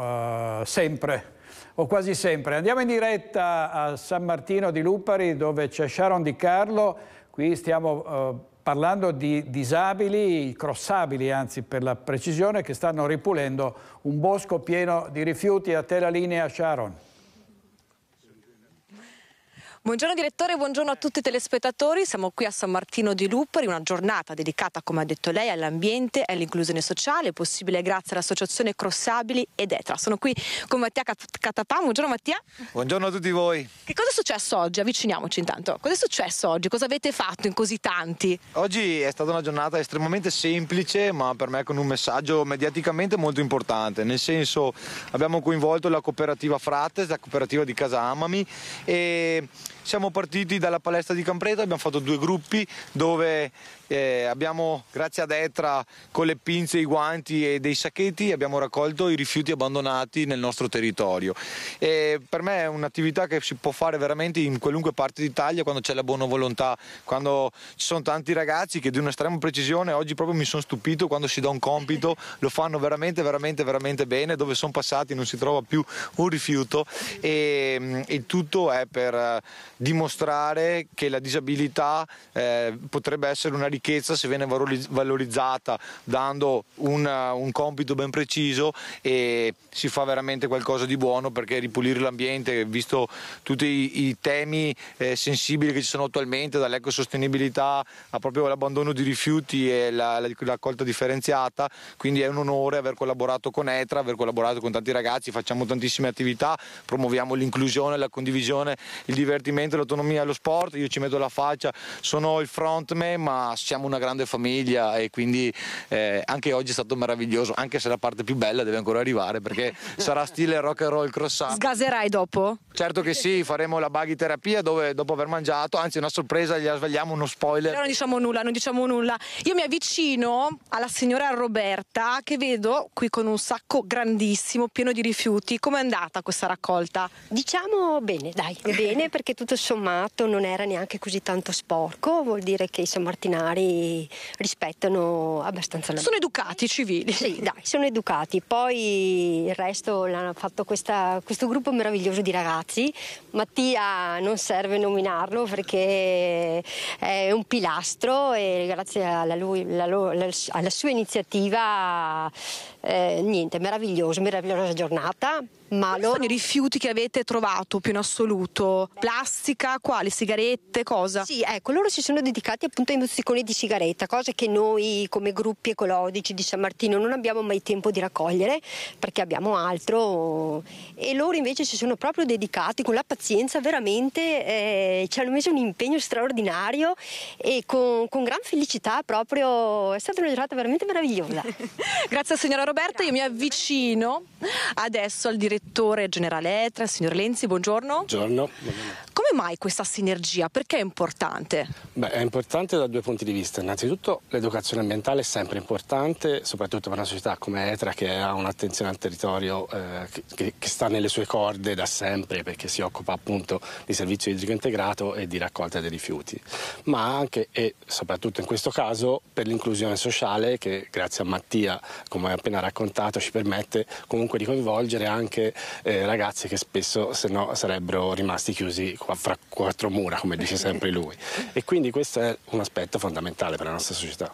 eh, sempre o quasi sempre. Andiamo in diretta a San Martino di Lupari dove c'è Sharon Di Carlo, qui stiamo eh, parlando di disabili, crossabili anzi per la precisione, che stanno ripulendo un bosco pieno di rifiuti a te la linea Sharon. Buongiorno direttore, buongiorno a tutti i telespettatori. Siamo qui a San Martino di Lupari, una giornata dedicata, come ha detto lei, all'ambiente e all'inclusione sociale, possibile grazie all'associazione Crossabili ed ETRA. Sono qui con Mattia Catapà. Buongiorno Mattia. Buongiorno a tutti voi. Che cosa è successo oggi? Avviciniamoci intanto. Cosa è successo oggi? Cosa avete fatto in così tanti? Oggi è stata una giornata estremamente semplice, ma per me con un messaggio mediaticamente molto importante. Nel senso, abbiamo coinvolto la cooperativa Frates, la cooperativa di Casamami e siamo partiti dalla palestra di Campreto, abbiamo fatto due gruppi dove eh, abbiamo, grazie ad Etra, con le pinze, i guanti e dei sacchetti, abbiamo raccolto i rifiuti abbandonati nel nostro territorio. E per me è un'attività che si può fare veramente in qualunque parte d'Italia quando c'è la buona volontà, quando ci sono tanti ragazzi che di un'estrema precisione, oggi proprio mi sono stupito quando si dà un compito, lo fanno veramente, veramente, veramente bene, dove sono passati non si trova più un rifiuto e, mm, e tutto è per eh, dimostrare che la disabilità eh, potrebbe essere una ricchezza ricchezza se viene valorizzata dando un, un compito ben preciso e si fa veramente qualcosa di buono perché ripulire l'ambiente, visto tutti i, i temi eh, sensibili che ci sono attualmente, dall'ecosostenibilità a proprio l'abbandono di rifiuti e la, la, raccolta differenziata, quindi è un onore aver collaborato con ETRA, aver collaborato con tanti ragazzi, facciamo tantissime attività, promuoviamo l'inclusione, la condivisione, il divertimento, l'autonomia, lo sport, io ci metto la faccia, sono il frontman ma siamo una grande famiglia e quindi eh, anche oggi è stato meraviglioso, anche se la parte più bella deve ancora arrivare perché sarà stile rock and roll croissant. Sgaserai dopo? Certo che sì, faremo la baghi terapia dove dopo aver mangiato, anzi una sorpresa, gli svegliamo uno spoiler. Però non diciamo nulla, non diciamo nulla. Io mi avvicino alla signora Roberta che vedo qui con un sacco grandissimo pieno di rifiuti. Com'è andata questa raccolta? Diciamo bene, dai, bene perché tutto sommato non era neanche così tanto sporco, vuol dire che i sammartinari magari rispettano abbastanza la Sono educati, i civili. Sì, dai, sono educati. Poi il resto l'hanno fatto questa, questo gruppo meraviglioso di ragazzi. Mattia non serve nominarlo perché è un pilastro e grazie alla, lui, alla, alla sua iniziativa eh, niente, meraviglioso, meravigliosa giornata. Ma loro... sono i rifiuti che avete trovato più in assoluto? Plastica, quali? Sigarette, cosa? Sì, ecco, loro si sono dedicati appunto ai mozziconi di sigaretta, cose che noi come gruppi ecologici di San Martino non abbiamo mai tempo di raccogliere perché abbiamo altro e loro invece si sono proprio dedicati con la pazienza, veramente eh, ci hanno messo un impegno straordinario e con, con gran felicità proprio, è stata una giornata veramente meravigliosa. Grazie signora Roberta. Roberta, io mi avvicino adesso al direttore generale ETRA, signor Lenzi, buongiorno. Buongiorno. Come mai questa sinergia? Perché è importante? Beh, è importante da due punti di vista. Innanzitutto l'educazione ambientale è sempre importante, soprattutto per una società come ETRA che ha un'attenzione al territorio eh, che, che, sta nelle sue corde da sempre perché si occupa appunto di servizio idrico integrato e di raccolta dei rifiuti, ma anche e soprattutto in questo caso per l'inclusione sociale che grazie a Mattia, come hai appena raccontato, ci permette comunque di coinvolgere anche eh, ragazzi che spesso se no sarebbero rimasti chiusi qua fra quattro mura, come dice sempre lui. e quindi questo è un aspetto fondamentale per la nostra società.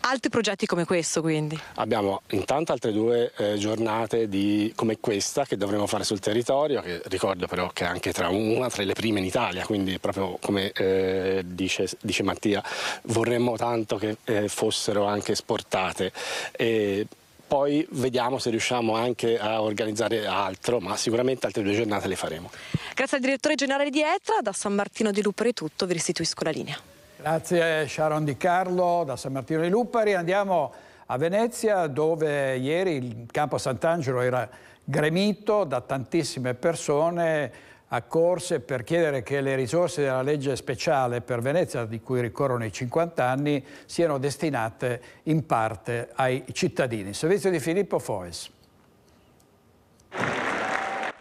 Altri progetti come questo quindi? Abbiamo intanto altre due eh, giornate di, come questa che dovremo fare sul territorio, che ricordo però che è anche tra una tra le prime in Italia, quindi proprio come eh, dice, dice, Mattia vorremmo tanto che eh, fossero anche esportate. E, poi vediamo se riusciamo anche a organizzare altro, ma sicuramente altre due giornate le faremo. Grazie al direttore generale di ETRA, da San Martino di Lupari tutto, vi restituisco la linea. Grazie Sharon Di Carlo da San Martino di Lupari, andiamo a Venezia dove ieri il campo Sant'Angelo era gremito da tantissime persone accorse per chiedere che le risorse della legge speciale per Venezia, di cui ricorrono i 50 anni, siano destinate in parte ai cittadini. Servizio di Filippo Foes.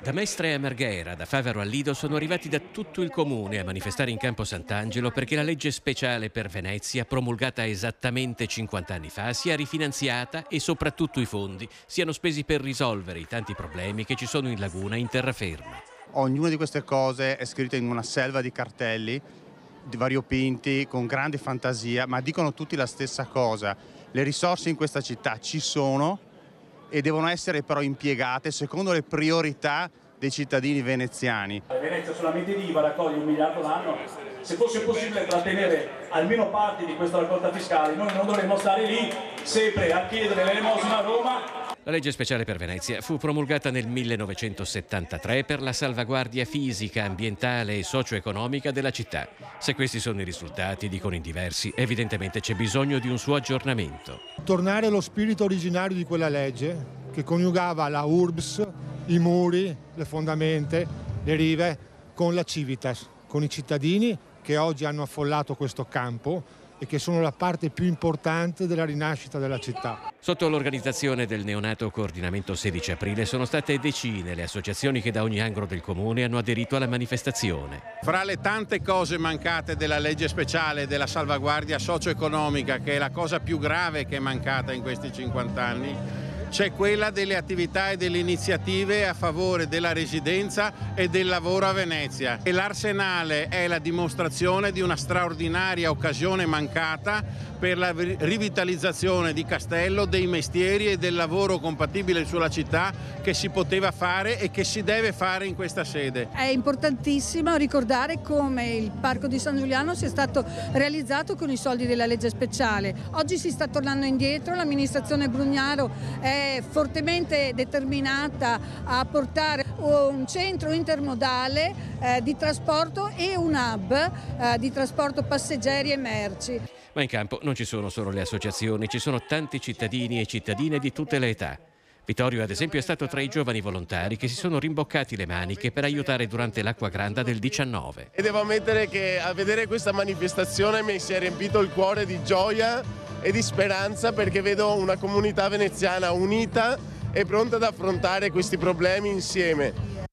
Da Mestre a Marghera, da Favaro a Lido, sono arrivati da tutto il comune a manifestare in campo Sant'Angelo perché la legge speciale per Venezia, promulgata esattamente 50 anni fa, sia rifinanziata e soprattutto i fondi siano spesi per risolvere i tanti problemi che ci sono in laguna in terraferma. Ognuna di queste cose è scritta in una selva di cartelli di variopinti con grande fantasia, ma dicono tutti la stessa cosa. Le risorse in questa città ci sono e devono essere però impiegate secondo le priorità dei cittadini veneziani. La Venezia solamente di raccoglie un miliardo l'anno, se fosse possibile trattenere almeno parte di questa raccolta fiscale noi non dovremmo stare lì sempre a chiedere l'elemosina a Roma la legge speciale per Venezia fu promulgata nel 1973 per la salvaguardia fisica, ambientale e socio-economica della città. Se questi sono i risultati, dicono in diversi, evidentemente c'è bisogno di un suo aggiornamento. Tornare allo spirito originario di quella legge che coniugava la urbs, i muri, le fondamenta, le rive, con la civitas, con i cittadini che oggi hanno affollato questo campo e che sono la parte più importante della rinascita della città. Sotto l'organizzazione del neonato coordinamento 16 aprile sono state decine le associazioni che da ogni angolo del comune hanno aderito alla manifestazione. Fra le tante cose mancate della legge speciale della salvaguardia socio-economica, che è la cosa più grave che è mancata in questi 50 anni, c'è quella delle attività e delle iniziative a favore della residenza e del lavoro a Venezia e l'Arsenale è la dimostrazione di una straordinaria occasione mancata per la rivitalizzazione di Castello, dei mestieri e del lavoro compatibile sulla città che si poteva fare e che si deve fare in questa sede. È importantissimo ricordare come il Parco di San Giuliano sia stato realizzato con i soldi della legge speciale. Oggi si sta tornando indietro, l'amministrazione Brugnaro è fortemente determinata a portare un centro intermodale eh, di trasporto e un hub eh, di trasporto passeggeri e merci. Ma in campo non ci sono solo le associazioni, ci sono tanti cittadini e cittadine di tutte le età. Vittorio, ad esempio, è stato tra i giovani volontari che si sono rimboccati le maniche per aiutare durante l'acqua grande del 19. E devo ammettere che a vedere questa manifestazione mi si è riempito il cuore di gioia e di speranza perché vedo una comunità veneziana unita e pronta ad affrontare questi problemi insieme.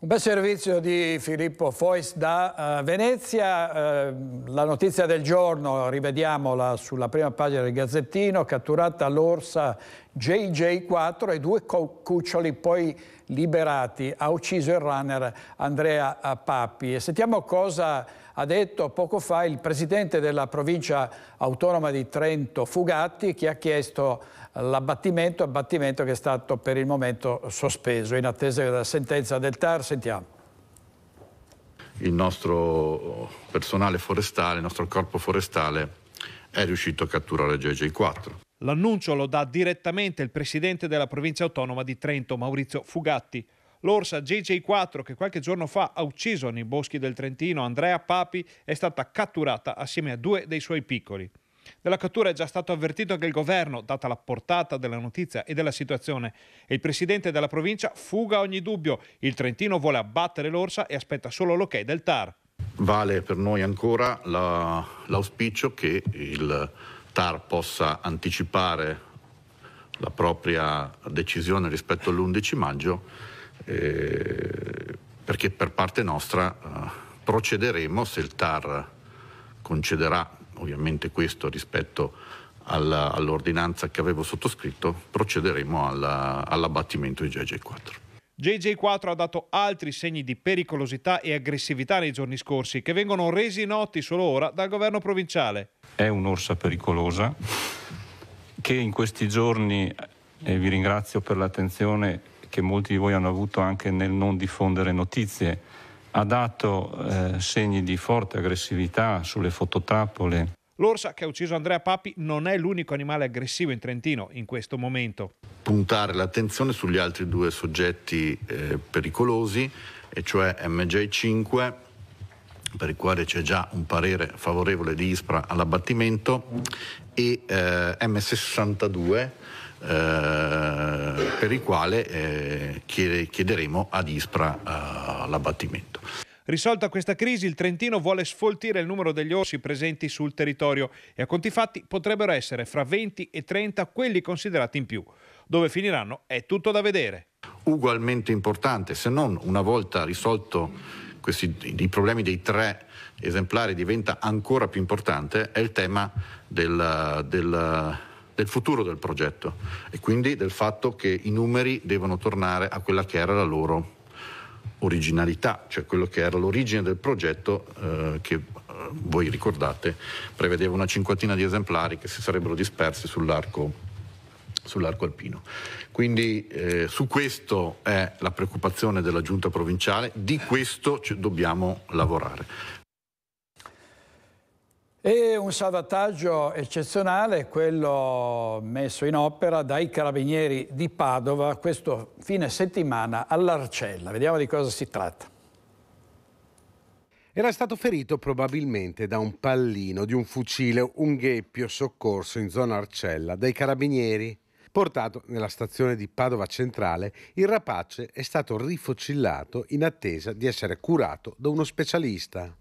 Un bel servizio di Filippo Fois da uh, Venezia, uh, la notizia del giorno, rivediamola sulla prima pagina del Gazzettino, catturata l'orsa JJ4 e due cuccioli poi liberati, ha ucciso il runner Andrea Papi. E sentiamo cosa ha detto poco fa il presidente della provincia autonoma di Trento Fugatti che ha chiesto l'abbattimento, abbattimento che è stato per il momento sospeso in attesa della sentenza del TAR. Sentiamo il nostro personale forestale, il nostro corpo forestale è riuscito a catturare GG4. L'annuncio lo dà direttamente il presidente della provincia autonoma di Trento, Maurizio Fugatti. L'orsa JJ4 che qualche giorno fa ha ucciso nei boschi del Trentino Andrea Papi è stata catturata assieme a due dei suoi piccoli. Della cattura è già stato avvertito anche il governo, data la portata della notizia e della situazione. E il presidente della provincia fuga ogni dubbio. Il Trentino vuole abbattere l'orsa e aspetta solo l'ok del TAR. Vale per noi ancora la, l'auspicio che il TAR possa anticipare la propria decisione rispetto all'11 maggio eh, perché per parte nostra eh, procederemo se il TAR concederà, ovviamente questo rispetto alla, all'ordinanza che avevo sottoscritto, procederemo alla, all'abbattimento di JJ4. JJ4 ha dato altri segni di pericolosità e aggressività nei giorni scorsi che vengono resi noti solo ora dal governo provinciale. È un'orsa pericolosa che in questi giorni, e vi ringrazio per l'attenzione, che molti di voi hanno avuto anche nel non diffondere notizie, ha dato eh, segni di forte aggressività sulle fototrappole. L'orsa che ha ucciso Andrea Papi non è l'unico animale aggressivo in Trentino in questo momento. Puntare l'attenzione sugli altri due soggetti eh, pericolosi, e cioè MJ5, per il quale c'è già un parere favorevole di ISPRA all'abbattimento, e eh, MS62 eh, per il quale eh, chiederemo ad Ispra eh, l'abbattimento. Risolta questa crisi, il Trentino vuole sfoltire il numero degli orsi presenti sul territorio e a conti fatti potrebbero essere fra 20 e 30 quelli considerati in più. Dove finiranno è tutto da vedere. Ugualmente importante, se non una volta risolto questi, i problemi dei tre esemplari diventa ancora più importante, è il tema del, del del futuro del progetto e quindi del fatto che i numeri devono tornare a quella che era la loro originalità, cioè quello che era l'origine del progetto eh, che eh, voi ricordate prevedeva una cinquantina di esemplari che si sarebbero dispersi sull'arco sull'arco alpino. Quindi eh, su questo è la preoccupazione della giunta provinciale, di questo dobbiamo lavorare. E un salvataggio eccezionale, quello messo in opera dai carabinieri di Padova questo fine settimana all'Arcella. Vediamo di cosa si tratta. Era stato ferito probabilmente da un pallino di un fucile, un gheppio soccorso in zona Arcella dai carabinieri. Portato nella stazione di Padova Centrale, il rapace è stato rifocillato in attesa di essere curato da uno specialista.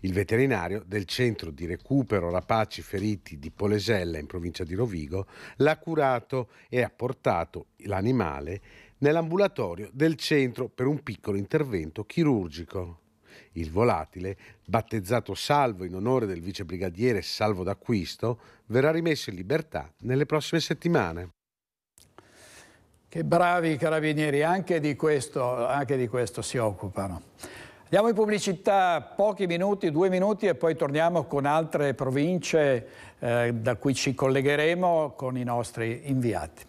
Il veterinario del centro di recupero rapaci feriti di Polesella in provincia di Rovigo l'ha curato e ha portato l'animale nell'ambulatorio del centro per un piccolo intervento chirurgico. Il volatile, battezzato Salvo in onore del vicebrigadiere Salvo d'Acquisto, verrà rimesso in libertà nelle prossime settimane. Che bravi i carabinieri, anche di questo, anche di questo si occupano. Andiamo in pubblicità pochi minuti, due minuti e poi torniamo con altre province eh, da cui ci collegheremo con i nostri inviati.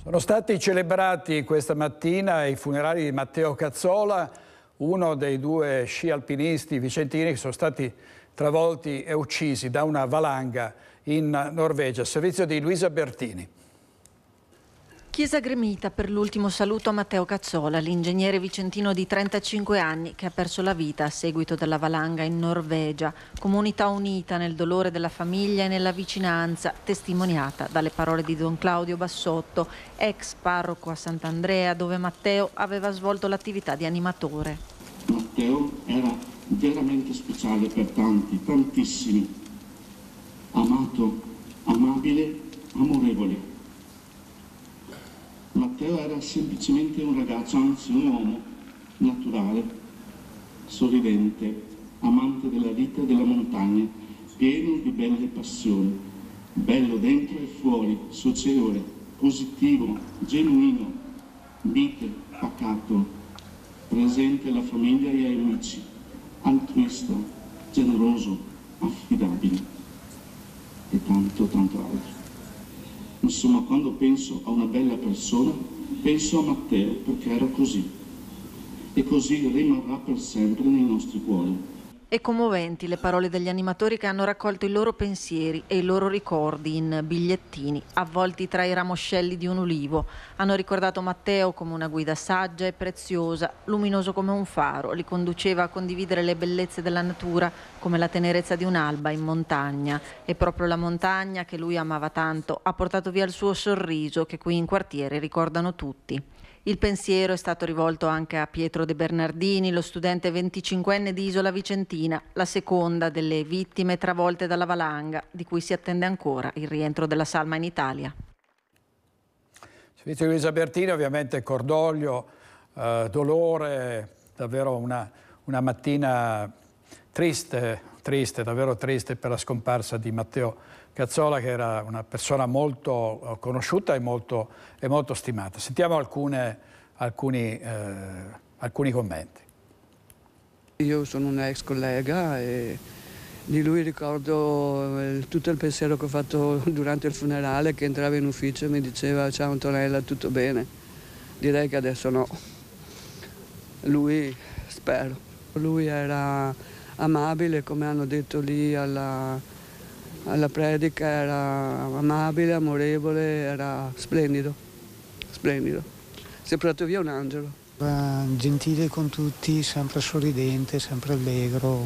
Sono stati celebrati questa mattina i funerali di Matteo Cazzola, uno dei due sci alpinisti vicentini che sono stati travolti e uccisi da una valanga in Norvegia, servizio di Luisa Bertini. Chiesa gremita per l'ultimo saluto a Matteo Cazzola, l'ingegnere vicentino di 35 anni che ha perso la vita a seguito della valanga in Norvegia, comunità unita nel dolore della famiglia e nella vicinanza, testimoniata dalle parole di Don Claudio Bassotto, ex parroco a Sant'Andrea, dove Matteo aveva svolto l'attività di animatore. Matteo era veramente speciale per tanti, tantissimi, amato, amabile, amorevole. Matteo era semplicemente un ragazzo, anzi un uomo naturale, sorridente, amante della vita e della montagna, pieno di belle passioni, bello dentro e fuori, socievole, positivo, genuino, mite, pacato, presente alla famiglia e ai amici altruista, generoso, affidabile e tanto, tanto altro. Insomma, quando penso a una bella persona, penso a Matteo perché era così. E così rimarrà per sempre nei nostri cuori. E commoventi le parole degli animatori che hanno raccolto i loro pensieri e i loro ricordi in bigliettini avvolti tra i ramoscelli di un ulivo. Hanno ricordato Matteo come una guida saggia e preziosa, luminoso come un faro, li conduceva a condividere le bellezze della natura come la tenerezza di un'alba in montagna. E proprio la montagna, che lui amava tanto, ha portato via il suo sorriso che qui in quartiere ricordano tutti. Il pensiero è stato rivolto anche a Pietro De Bernardini, lo studente 25enne di Isola Vicentina, la seconda delle vittime travolte dalla valanga, di cui si attende ancora il rientro della salma in Italia. Vice Luisa Bertini, ovviamente cordoglio, eh, dolore, davvero una, una mattina triste, triste, davvero triste per la scomparsa di Matteo Piazzola che era una persona molto eh, conosciuta e molto, e molto stimata. Sentiamo alcune, alcuni, eh, alcuni commenti. Io sono un ex collega e di lui ricordo eh, tutto il pensiero che ho fatto durante il funerale che entrava in ufficio e mi diceva ciao Antonella tutto bene direi che adesso no lui spero lui era amabile come hanno detto lì alla, alla predica, era amabile, amorevole, era splendido, splendido. Si è portato via un angelo. Era gentile con tutti, sempre sorridente, sempre allegro,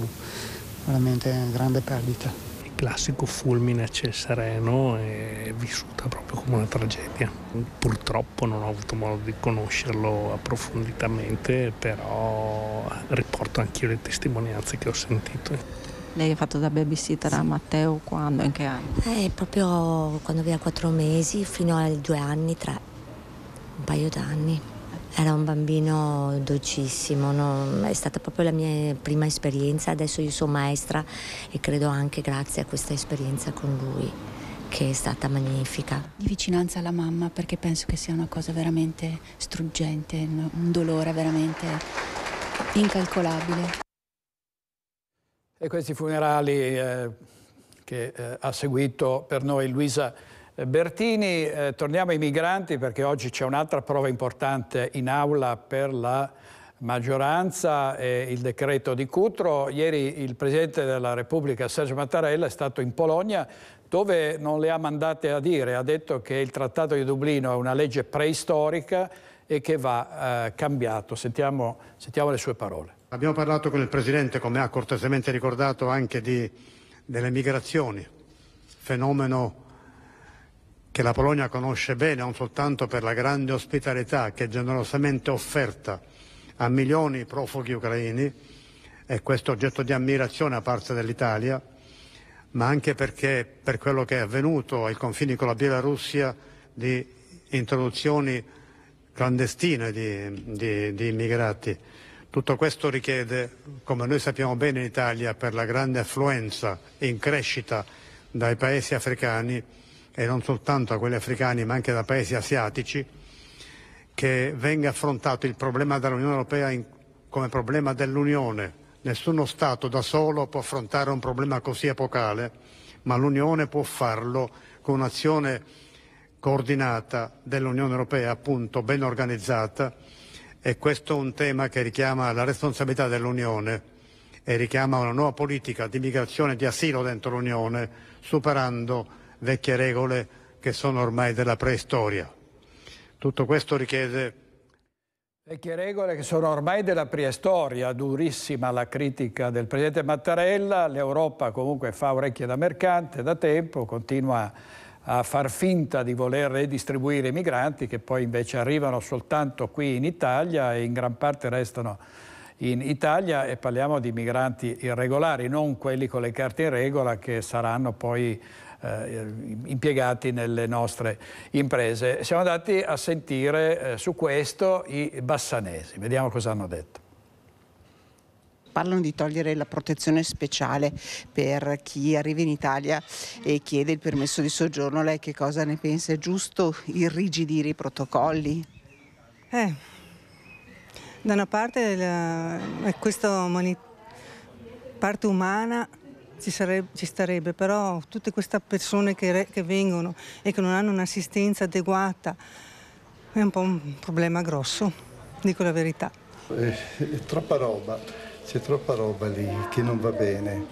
veramente una grande perdita. Il classico fulmine a ciel sereno è vissuta proprio come una tragedia. Purtroppo non ho avuto modo di conoscerlo approfonditamente, però riporto anch'io le testimonianze che ho sentito. Lei è fatto da babysitter sì. a Matteo quando? In che anno? Eh, proprio quando aveva quattro mesi fino ai due anni, tre, un paio d'anni. Era un bambino dolcissimo, no? è stata proprio la mia prima esperienza, adesso io sono maestra e credo anche grazie a questa esperienza con lui che è stata magnifica. Di vicinanza alla mamma perché penso che sia una cosa veramente struggente, un dolore veramente incalcolabile. E questi funerali eh, che eh, ha seguito per noi Luisa eh, Bertini, eh, torniamo ai migranti perché oggi c'è un'altra prova importante in aula per la maggioranza e il decreto di Cutro. Ieri il Presidente della Repubblica Sergio Mattarella è stato in Polonia dove non le ha mandate a dire, ha detto che il Trattato di Dublino è una legge preistorica e che va eh, cambiato. Sentiamo, sentiamo le sue parole. Abbiamo parlato con il Presidente, come ha cortesemente ricordato, anche di, delle migrazioni, fenomeno che la Polonia conosce bene non soltanto per la grande ospitalità che è generosamente offerta a milioni di profughi ucraini e questo oggetto di ammirazione da parte dell'Italia, ma anche perché per quello che è avvenuto ai confini con la Bielorussia di introduzioni clandestine di, di, di immigrati. Tutto questo richiede, come noi sappiamo bene in Italia, per la grande affluenza in crescita dai paesi africani e non soltanto da quelli africani ma anche da paesi asiatici, che venga affrontato il problema dell'Unione Europea in, come problema dell'Unione. Nessuno Stato da solo può affrontare un problema così epocale, ma l'Unione può farlo con un'azione coordinata dell'Unione Europea, appunto ben organizzata, e questo è un tema che richiama la responsabilità dell'Unione e richiama una nuova politica di migrazione e di asilo dentro l'Unione, superando vecchie regole che sono ormai della preistoria. Tutto questo richiede Vecchie regole che sono ormai della preistoria, durissima la critica del Presidente Mattarella, l'Europa comunque fa orecchie da mercante da tempo, continua a far finta di voler redistribuire i migranti che poi invece arrivano soltanto qui in Italia e in gran parte restano in Italia e parliamo di migranti irregolari, non quelli con le carte in regola che saranno poi eh, impiegati nelle nostre imprese. Siamo andati a sentire eh, su questo i bassanesi, vediamo cosa hanno detto parlano di togliere la protezione speciale per chi arriva in Italia e chiede il permesso di soggiorno. Lei che cosa ne pensa? È giusto irrigidire i protocolli? Eh, da una parte la, è questa parte umana ci, sarebbe, ci, starebbe, però tutte queste persone che, re, che, vengono e che non hanno un'assistenza adeguata è un po' un problema grosso, dico la verità. è, eh, è troppa roba c'è troppa roba lì che non va bene,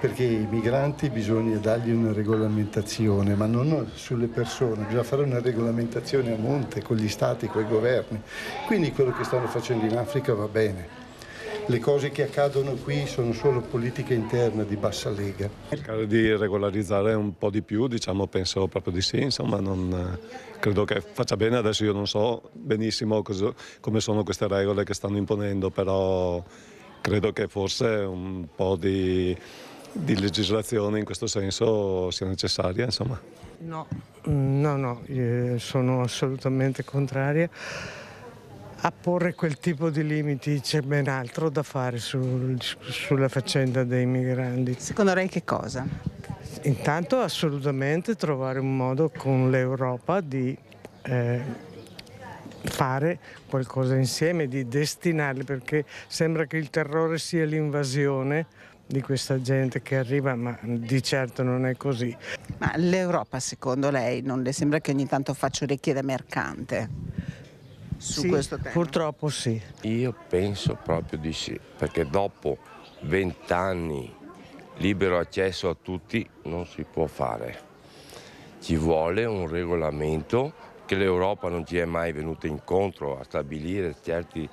perché i migranti bisogna dargli una regolamentazione, ma non sulle persone, bisogna fare una regolamentazione a monte con gli stati, con i governi. Quindi quello che stanno facendo in Africa va bene. Le cose che accadono qui sono solo politica interna di bassa lega. Cercare di regolarizzare un po' di più, diciamo, penso proprio di sì, insomma, non, eh, credo che faccia bene. Adesso io non so benissimo cosa, come sono queste regole che stanno imponendo, però Credo che forse un po' di, di legislazione in questo senso sia necessaria. Insomma. No, mm, no, no, sono assolutamente contraria a porre quel tipo di limiti c'è ben altro da fare sul, sulla faccenda dei migranti. Secondo lei che cosa? Intanto assolutamente trovare un modo con l'Europa di eh, fare qualcosa insieme, di destinarli, perché sembra che il terrore sia l'invasione di questa gente che arriva, ma di certo non è così. Ma l'Europa, secondo lei, non le sembra che ogni tanto faccia orecchie da mercante? Su sì, questo tema? Purtroppo sì. Io penso proprio di sì, perché dopo vent'anni libero accesso a tutti non si può fare. Ci vuole un regolamento che l'Europa non ci è mai venuta incontro a stabilire certe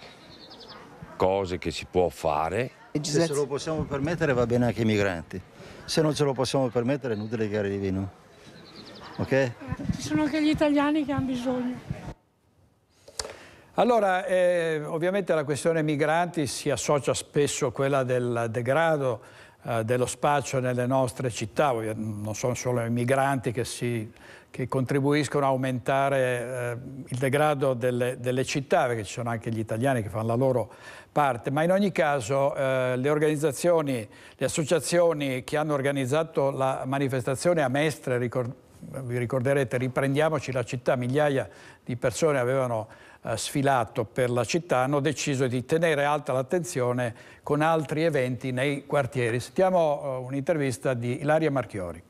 cose che si può fare. Se ce lo possiamo permettere va bene anche i migranti, se non ce lo possiamo permettere è inutile che arrivino. Ok? ci sono anche gli italiani che hanno bisogno. Allora, eh, ovviamente la questione migranti si associa spesso a quella del degrado eh, dello spazio nelle nostre città, non sono solo i migranti che si che contribuiscono a aumentare eh, il degrado delle, delle, città, perché ci sono anche gli italiani che fanno la loro parte, ma in ogni caso eh, le organizzazioni, le associazioni che hanno organizzato la manifestazione a Mestre, ricord vi ricorderete, riprendiamoci la città, migliaia di persone avevano eh, sfilato per la città, hanno deciso di tenere alta l'attenzione con altri eventi nei quartieri. Sentiamo eh, un'intervista di Ilaria Marchiori.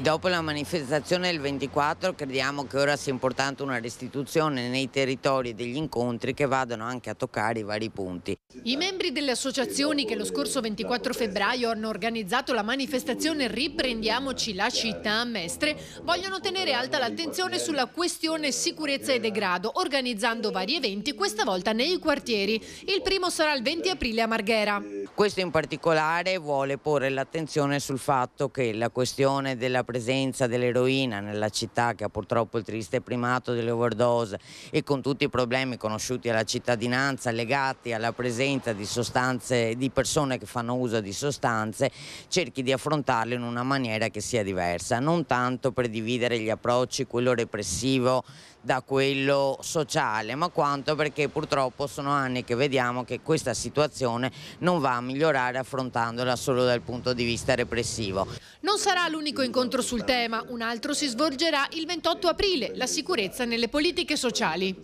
Dopo la manifestazione del 24 crediamo che ora sia importante una restituzione nei territori degli incontri che vadano anche a toccare i vari punti. I membri delle associazioni che lo scorso 24 febbraio hanno organizzato la manifestazione Riprendiamoci la città a Mestre vogliono tenere alta l'attenzione sulla questione sicurezza e degrado organizzando vari eventi questa volta nei quartieri. Il primo sarà il 20 aprile a Marghera. Questo in particolare vuole porre l'attenzione sul fatto che la questione della presenza dell'eroina nella città che ha purtroppo il triste primato delle overdose e con tutti i problemi conosciuti alla cittadinanza legati alla presenza di sostanze, di persone che fanno uso di sostanze, cerchi di affrontarlo in una maniera che sia diversa, non tanto per dividere gli approcci, quello repressivo da quello sociale, ma quanto perché purtroppo sono anni che vediamo che questa situazione non va a migliorare affrontandola solo dal punto di vista repressivo. Non sarà l'unico incontro sul tema, un altro si svolgerà il 28 aprile, la sicurezza nelle politiche sociali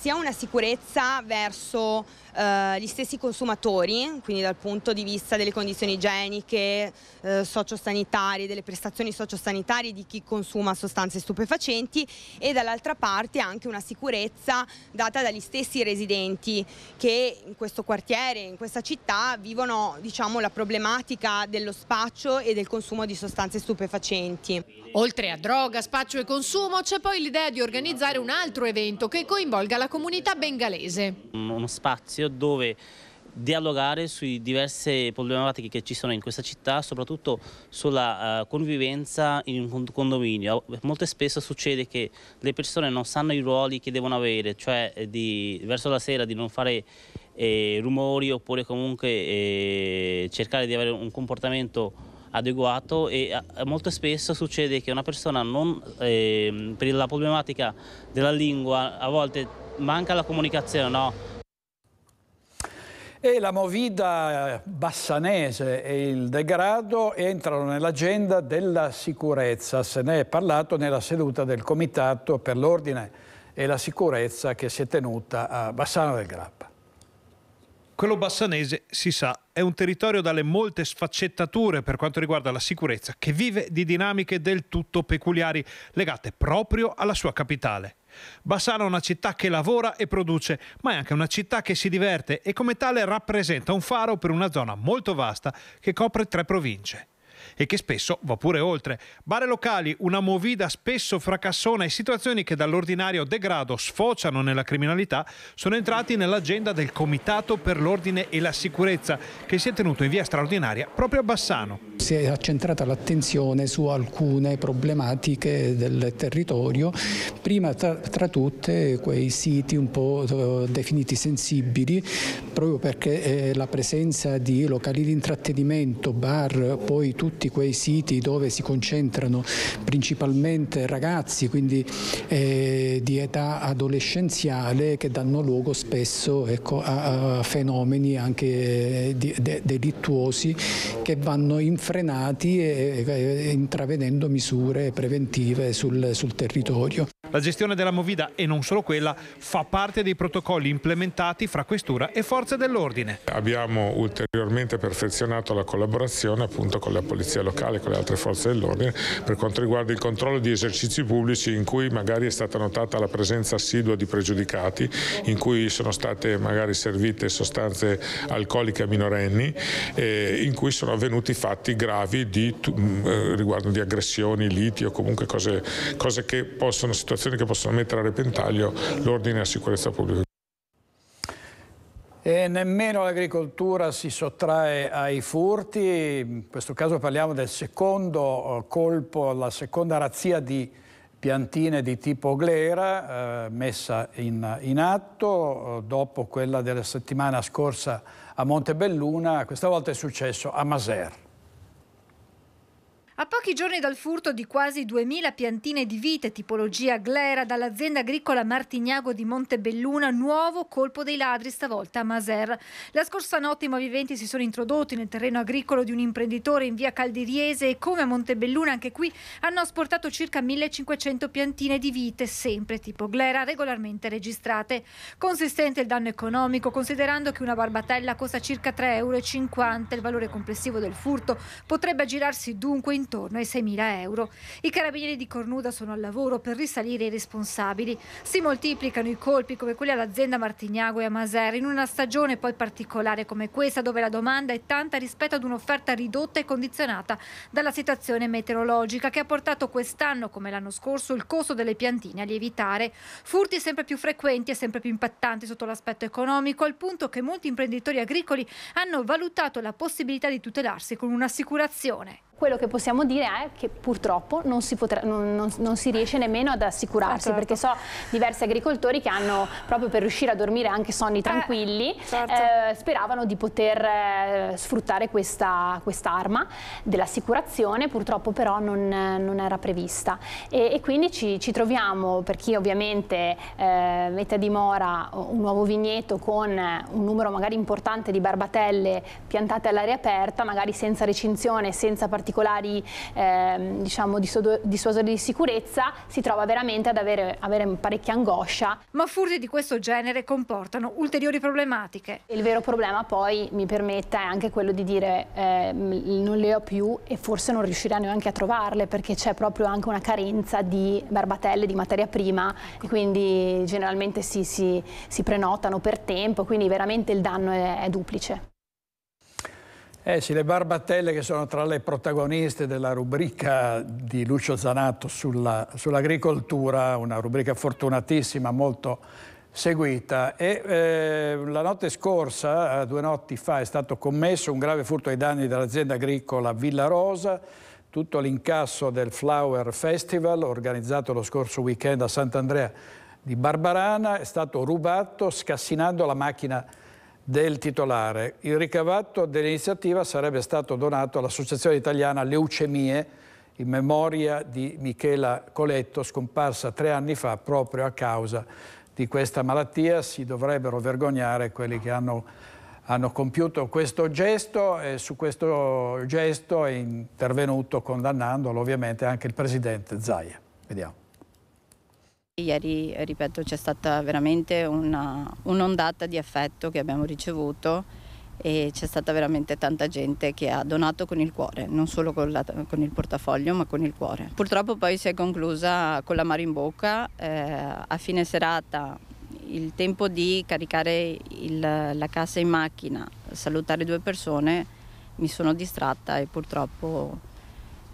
sia una sicurezza verso eh, gli stessi consumatori, quindi dal punto di vista delle condizioni igieniche, eh, sociosanitarie, delle prestazioni sociosanitarie di chi consuma sostanze stupefacenti e dall'altra parte anche una sicurezza data dagli stessi residenti che in questo quartiere, in questa città vivono diciamo, la problematica dello spaccio e del consumo di sostanze stupefacenti. Oltre a droga, spaccio e consumo c'è poi l'idea di organizzare un altro evento che coinvolga la comunità bengalese. Uno spazio dove dialogare sui diverse problematiche che ci sono in questa città, soprattutto sulla uh, convivenza in un condominio. Molto spesso succede che le persone non sanno i ruoli che devono avere, cioè eh, di, verso la sera di non fare eh, rumori oppure comunque eh, cercare di avere un comportamento adeguato e eh, molto spesso succede che una persona non, eh, per la problematica della lingua a volte manca la comunicazione, no? E la movida bassanese e il degrado entrano nell'agenda della sicurezza. Se ne è parlato nella seduta del Comitato per l'Ordine e la Sicurezza che si è tenuta a Bassano del Grappa. Quello bassanese, si sa, è un territorio dalle molte sfaccettature per quanto riguarda la sicurezza, che vive di dinamiche del tutto peculiari, legate proprio alla sua capitale. Bassano è una città che lavora e produce, ma è anche una città che si diverte e come tale rappresenta un faro per una zona molto vasta che copre tre province e che spesso va pure oltre. Bare locali, una movida spesso fracassona e situazioni che dall'ordinario degrado sfociano nella criminalità sono entrati nell'agenda del Comitato per l'Ordine e la Sicurezza che si è tenuto in via straordinaria proprio a Bassano. Si è accentrata l'attenzione su alcune problematiche del territorio, prima tra, tra tutte quei siti un po' eh, definiti sensibili proprio perché eh, la presenza di locali di intrattenimento, bar, poi tutti tutti quei siti dove si concentrano principalmente ragazzi, quindi eh, di età adolescenziale, che danno luogo spesso ecco, a, a, fenomeni anche eh, di, de, delittuosi che vanno infrenati e, e, intravedendo misure preventive sul, sul territorio. La gestione della Movida e non solo quella fa parte dei protocolli implementati fra questura e forze dell'ordine. Abbiamo ulteriormente perfezionato la collaborazione appunto con la polizia locale, e con le altre forze dell'ordine per quanto riguarda il controllo di esercizi pubblici in cui magari è stata notata la presenza assidua di pregiudicati, in cui sono state magari servite sostanze alcoliche a minorenni, eh, in cui sono avvenuti fatti gravi di, mm, eh, riguardo di aggressioni, liti o comunque cose, cose che possono situazioni situazioni che possono mettere a repentaglio l'ordine e la sicurezza pubblica. E nemmeno l'agricoltura si sottrae ai furti, in questo caso parliamo del secondo eh, colpo, la seconda razzia di piantine di tipo glera eh, messa in, in atto eh, dopo quella della settimana scorsa a Montebelluna, questa volta è successo a Maser. A pochi giorni dal furto di quasi 2.000 piantine di vite tipologia glera dall'azienda agricola Martignago di Montebelluna, nuovo colpo dei ladri stavolta a Maser. La scorsa notte i malviventi si sono introdotti nel terreno agricolo di un imprenditore in via Caldiriese e come a Montebelluna anche qui hanno asportato circa 1.500 piantine di vite, sempre tipo glera, regolarmente registrate. Consistente il danno economico, considerando che una barbatella costa circa 3,50 euro. Il valore complessivo del furto potrebbe aggirarsi dunque in intorno ai 6.000 euro. I carabinieri di Cornuda sono al lavoro per risalire i responsabili. Si moltiplicano i colpi come quelli all'azienda Martignago e a Maser in una stagione poi particolare come questa dove la domanda è tanta rispetto ad un'offerta ridotta e condizionata dalla situazione meteorologica che ha portato quest'anno come l'anno scorso il costo delle piantine a lievitare. Furti sempre più frequenti e sempre più impattanti sotto l'aspetto economico al punto che molti imprenditori agricoli hanno valutato la possibilità di tutelarsi con un'assicurazione quello che possiamo dire è che purtroppo non si, potrà, non, non, non si riesce nemmeno ad assicurarsi, certo. perché so diversi agricoltori che hanno, proprio per riuscire a dormire anche sonni eh, tranquilli, eh, certo. eh, speravano di poter eh, sfruttare questa quest arma dell'assicurazione, purtroppo però non, era prevista. E, e quindi ci, ci, troviamo, per chi ovviamente eh, mette a dimora un nuovo vigneto con un numero magari importante di barbatelle piantate all'aria aperta, magari senza recinzione, senza particolare particolari eh, diciamo, dissuasori di sicurezza, si trova veramente ad avere, avere parecchia angoscia. Ma furti di questo genere comportano ulteriori problematiche. Il vero problema poi, mi permetta, è anche quello di dire eh, non le ho più e forse non riuscirà neanche a trovarle perché c'è proprio anche una carenza di barbatelle, di materia prima e quindi generalmente si, si, si prenotano per tempo, quindi veramente il danno è, è duplice. Eh sì, le barbatelle che sono tra le protagoniste della rubrica di Lucio Zanatto sull'agricoltura, una rubrica fortunatissima, molto seguita e eh, la notte scorsa, eh, due notti fa, è stato commesso un grave furto ai danni dell'azienda agricola Villa Rosa, tutto l'incasso del Flower Festival organizzato lo scorso weekend a Sant'Andrea di Barbarana è stato rubato scassinando la macchina del titolare. Il ricavato dell'iniziativa sarebbe stato donato all'Associazione Italiana Leucemie in memoria di Michela Coletto, scomparsa tre anni fa proprio a causa di questa malattia. Si dovrebbero vergognare quelli che hanno, hanno compiuto questo gesto e su questo gesto è intervenuto condannandolo ovviamente anche il presidente Zaia. Vediamo. Ieri, ripeto, c'è stata veramente un'ondata di affetto che abbiamo ricevuto e c'è stata veramente tanta gente che ha donato con il cuore, non solo con, la, con, il portafoglio ma con il cuore. Purtroppo poi si è conclusa con la mare in bocca, eh, a fine serata il tempo di caricare il, la cassa in macchina, salutare due persone, mi sono distratta e purtroppo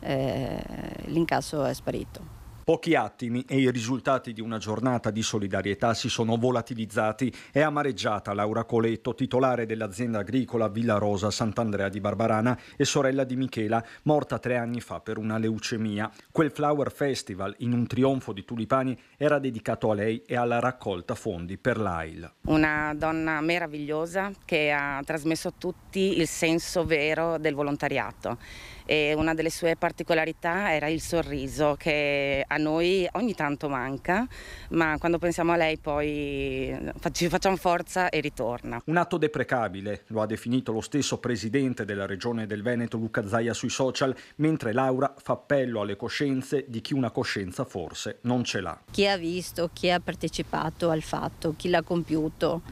eh, l'incasso è sparito. Pochi attimi e i risultati di una giornata di solidarietà si sono volatilizzati. e amareggiata Laura Coletto, titolare dell'azienda agricola Villa Rosa Sant'Andrea di Barbarana e sorella di Michela, morta tre anni fa per una leucemia. Quel Flower Festival, in un trionfo di tulipani, era dedicato a lei e alla raccolta fondi per l'AIL. Una donna meravigliosa che ha trasmesso a tutti il senso vero del volontariato e una delle sue particolarità era il sorriso che a noi ogni tanto manca, ma quando pensiamo a lei poi eh, ci facciamo forza e ritorna. Un atto deprecabile, lo ha definito lo stesso presidente della regione del Veneto Luca Zaia sui social, mentre Laura fa appello alle coscienze di chi una coscienza forse non ce l'ha. Chi ha visto, chi ha partecipato al fatto, chi l'ha compiuto.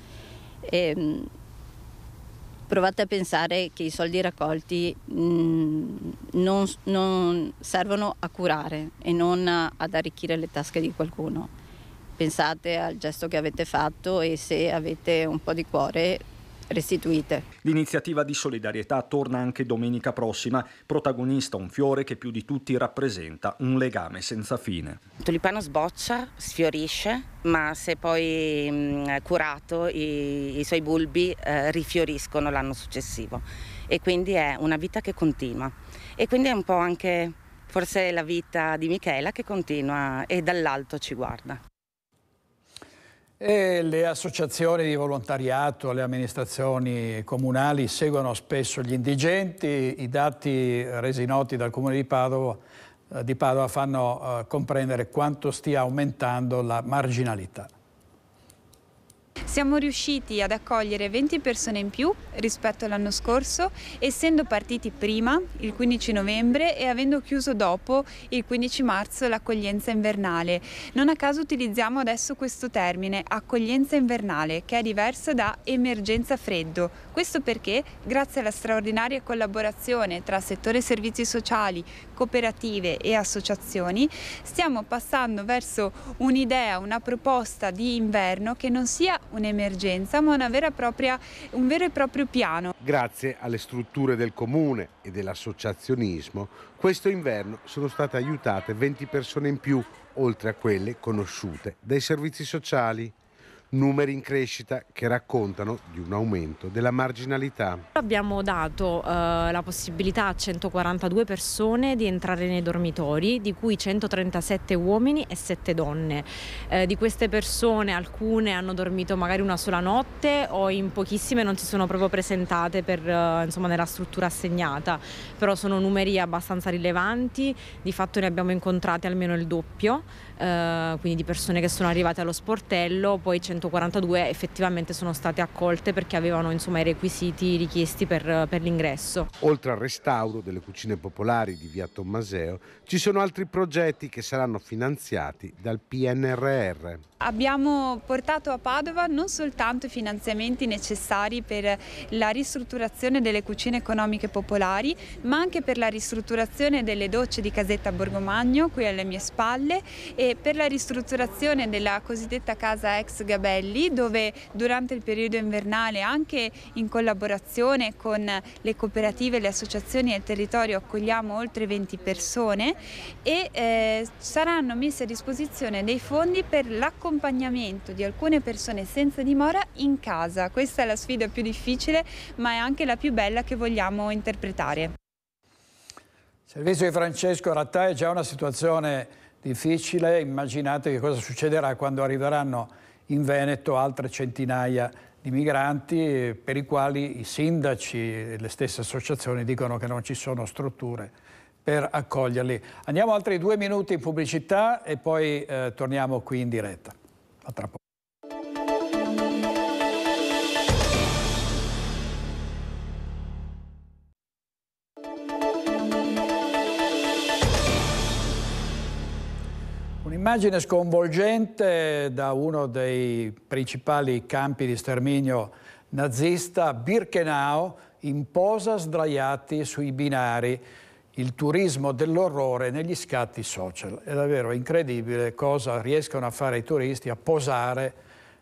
Ehm provate a pensare che i soldi raccolti mh, mm, non, non servono a curare e non ad arricchire le tasche di qualcuno. Pensate al gesto che avete fatto e se avete un po' di cuore restituite. L'iniziativa di solidarietà torna anche domenica prossima, protagonista un fiore che più di tutti rappresenta un legame senza fine. Il tulipano sboccia, sfiorisce, ma se poi mh, mm, curato i, i, suoi bulbi eh, rifioriscono l'anno successivo e quindi è una vita che continua e quindi è un po' anche forse la vita di Michela che continua e dall'alto ci guarda. E le associazioni di volontariato, le amministrazioni comunali seguono spesso gli indigenti, i dati resi noti dal Comune di Padova, eh, di Padova fanno eh, comprendere quanto stia aumentando la marginalità. Siamo riusciti ad accogliere 20 persone in più rispetto all'anno scorso, essendo partiti prima, il 15 novembre, e avendo chiuso dopo, il 15 marzo, l'accoglienza invernale. Non a caso utilizziamo adesso questo termine, accoglienza invernale, che è diversa da emergenza freddo, questo perché grazie alla straordinaria collaborazione tra settore servizi sociali, cooperative e associazioni stiamo passando verso un'idea, una proposta di inverno che non sia un'emergenza ma una vera e propria, un vero e proprio piano. Grazie alle strutture del comune e dell'associazionismo questo inverno sono state aiutate 20 persone in più oltre a quelle conosciute dai servizi sociali numeri in crescita che raccontano di un aumento della marginalità. Abbiamo dato eh, la possibilità a 142 persone di entrare nei dormitori, di cui 137 uomini e 7 donne. Eh, di queste persone alcune hanno dormito magari una sola notte o in pochissime non si sono proprio presentate per, eh, insomma, nella struttura assegnata, però sono numeri abbastanza rilevanti, di fatto ne abbiamo incontrate almeno il doppio, eh, quindi di persone che sono arrivate allo sportello, poi 100 142 effettivamente sono state accolte perché avevano insomma, i requisiti richiesti per, per l'ingresso. Oltre al restauro delle cucine popolari di via Tommaseo ci sono altri progetti che saranno finanziati dal PNRR. Abbiamo portato a Padova non soltanto i finanziamenti necessari per la ristrutturazione delle cucine economiche popolari, ma anche per la ristrutturazione delle docce di Casetta Borgomagno, qui alle mie spalle, e per la ristrutturazione della cosiddetta casa ex Gabelli, dove durante il periodo invernale, anche in collaborazione con le cooperative, le associazioni e il territorio, accogliamo oltre 20 persone e eh, saranno messi a disposizione dei fondi per l'accompagnamento l'accompagnamento di alcune persone senza dimora in casa. Questa è la sfida più difficile, ma è anche la più bella che vogliamo interpretare. Il servizio di Francesco Rattà è già una situazione difficile, immaginate che cosa succederà quando arriveranno in Veneto altre centinaia di migranti per i quali i sindaci e le stesse associazioni dicono che non ci sono strutture per accoglierli. Andiamo altri due minuti in pubblicità e poi eh, torniamo qui in diretta. A tra poco. Un'immagine sconvolgente da uno dei principali campi di sterminio nazista, Birkenau, in posa sdraiati sui binari il turismo dell'orrore negli scatti social. È davvero incredibile cosa riescono a fare i turisti a posare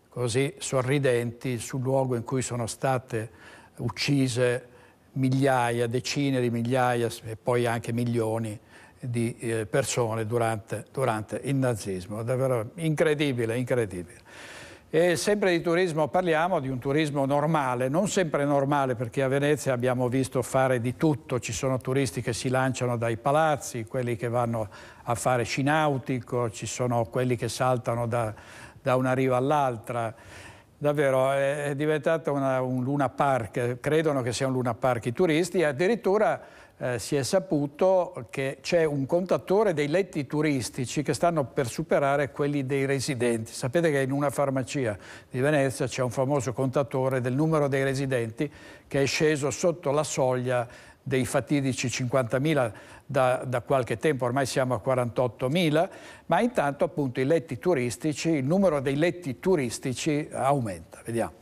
così sorridenti sul luogo in cui sono state uccise migliaia, decine di migliaia e poi anche milioni di eh, persone durante, durante il nazismo. È davvero incredibile, incredibile. E sempre di turismo parliamo, di un turismo normale, non sempre normale perché a Venezia abbiamo visto fare di tutto, ci sono turisti che si lanciano dai palazzi, quelli che vanno a fare sci nautico, ci sono quelli che saltano da, da una riva all'altra. Davvero, è, è diventata una, un luna park, credono che sia un luna park i turisti, addirittura eh, si è saputo che c'è un contatore dei letti turistici che stanno per superare quelli dei residenti. Sapete che in una farmacia di Venezia c'è un famoso contatore del numero dei residenti che è sceso sotto la soglia dei fatidici 50.000 da, da, qualche tempo, ormai siamo a 48.000, ma intanto appunto i letti turistici, il numero dei letti turistici aumenta. Vediamo.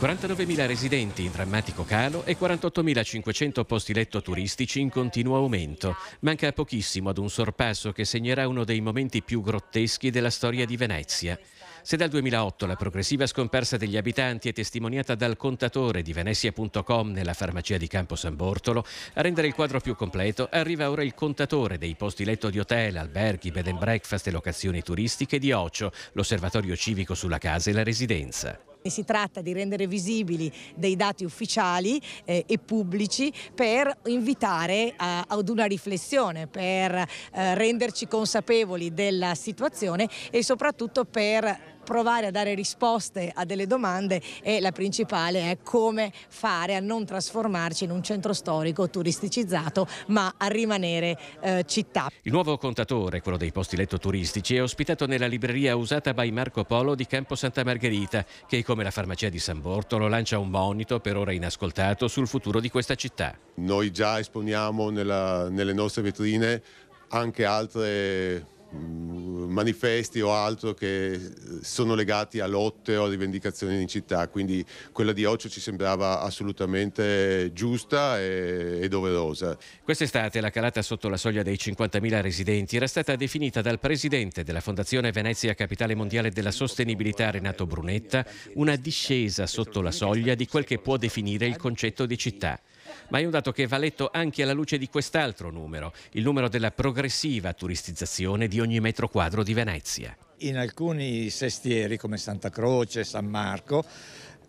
49.000 residenti in drammatico calo e 48.500 posti letto turistici in continuo aumento. Manca pochissimo ad un sorpasso che segnerà uno dei momenti più grotteschi della storia di Venezia. Se dal 2008 la progressiva scomparsa degli abitanti è testimoniata dal contatore di venezia.com nella farmacia di Campo San Bortolo, a rendere il quadro più completo arriva ora il contatore dei posti letto di hotel, alberghi, bed and breakfast e locazioni turistiche di Ocio, l'osservatorio civico sulla casa e la residenza. Si tratta di rendere visibili dei dati ufficiali eh, e pubblici per invitare eh, ad una riflessione, per eh, renderci consapevoli della situazione e soprattutto per provare a dare risposte a delle domande e la principale è come fare a non trasformarci in un centro storico turisticizzato ma a rimanere eh, città. Il nuovo contatore, quello dei posti letto turistici, è ospitato nella libreria usata by Marco Polo di Campo Santa Margherita che come la farmacia di San Bortolo lancia un monito per ora inascoltato sul futuro di questa città. Noi già esponiamo nella, nelle nostre vetrine anche altre manifesti o altro che sono legati a lotte o a rivendicazioni in città, quindi quella di Occio ci sembrava assolutamente giusta e, e doverosa. Quest'estate la calata sotto la soglia dei 50.000 residenti era stata definita dal presidente della Fondazione Venezia Capitale Mondiale della Sostenibilità Renato Brunetta una discesa sotto la soglia di quel che può definire il concetto di città ma è un dato che va letto anche alla luce di quest'altro numero, il numero della progressiva turistizzazione di ogni metro quadro di Venezia. In alcuni sestieri come Santa Croce, San Marco,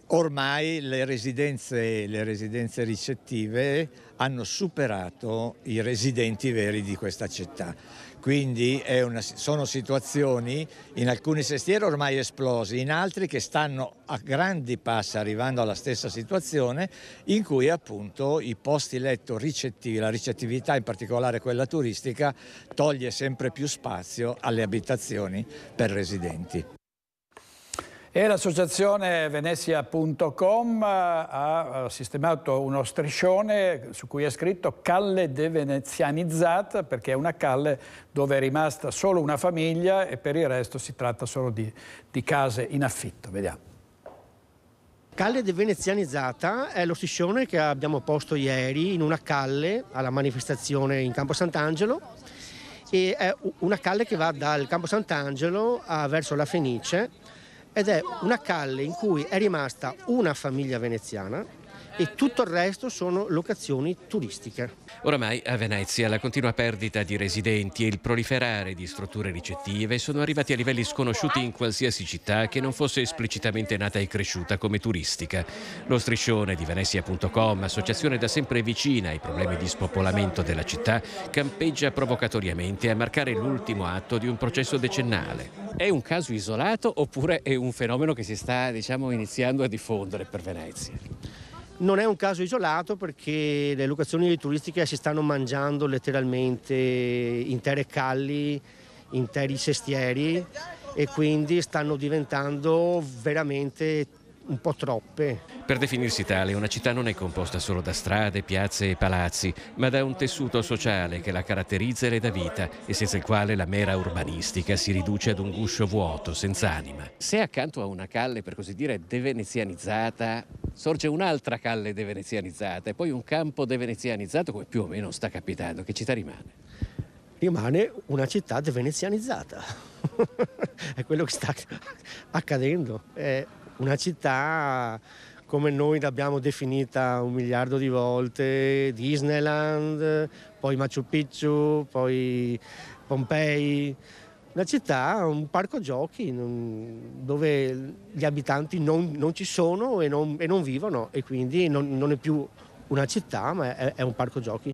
ormai le residenze, le residenze ricettive hanno superato i residenti veri di questa città quindi una, sono situazioni in alcuni sestieri ormai esplosi, in altri che stanno a grandi passi arrivando alla stessa situazione in cui appunto i posti letto ricettivi, la ricettività in particolare quella turistica, toglie sempre più spazio alle abitazioni per residenti. E l'associazione Venezia.com eh, ha eh, sistemato uno striscione su cui è scritto Calle devenezianizzata perché è una calle dove è rimasta solo una famiglia e per il resto si tratta solo di, di case in affitto. Vediamo. Calle devenezianizzata è lo striscione che abbiamo posto ieri in una calle alla manifestazione in Campo Sant'Angelo e è una calle che va dal Campo Sant'Angelo verso la Fenice ed è una calle in cui è rimasta una famiglia veneziana e tutto il resto sono locazioni turistiche. Oramai a Venezia la continua perdita di residenti e il proliferare di strutture ricettive sono arrivati a livelli sconosciuti in qualsiasi città che non fosse esplicitamente nata e cresciuta come turistica. Lo striscione di Venezia.com, associazione da sempre vicina ai problemi di spopolamento della città, campeggia provocatoriamente a marcare l'ultimo atto di un processo decennale. È un caso isolato oppure è un fenomeno che si sta diciamo, iniziando a diffondere per Venezia? Non è un caso isolato perché le locazioni turistiche si stanno mangiando letteralmente intere calli, interi sestieri e quindi stanno diventando veramente un po' troppe. Per definirsi tale, una città non è composta solo da strade, piazze e palazzi, ma da un tessuto sociale che la caratterizza e le dà vita e senza il quale la mera urbanistica si riduce ad un guscio vuoto, senza anima. Se accanto a una calle, per così dire, devenezianizzata, sorge un'altra calle devenezianizzata e poi un campo devenezianizzato, come più o meno sta capitando, che città rimane? Rimane una città devenezianizzata. è quello che sta accadendo. È una città come noi l'abbiamo definita un miliardo di volte, Disneyland, poi Machu Picchu, poi Pompei. Una città, un parco giochi dove gli abitanti non, non ci sono e non, e non, vivono e quindi non, non è più una città ma è, è un parco giochi.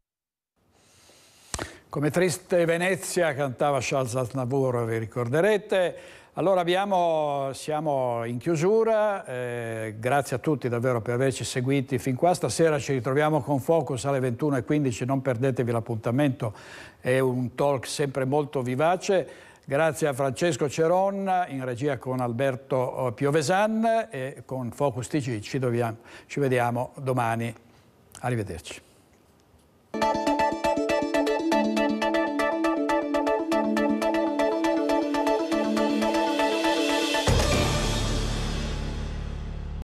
Come triste Venezia cantava Charles Aznavour, vi ricorderete, allora abbiamo, siamo in chiusura, eh, grazie a tutti davvero per averci seguiti fin qua, stasera ci ritroviamo con Focus alle 21.15, non perdetevi l'appuntamento, è un talk sempre molto vivace, grazie a Francesco Ceron in regia con Alberto eh, Piovesan e con Focus TG, ci, dobbiamo, ci vediamo domani, arrivederci.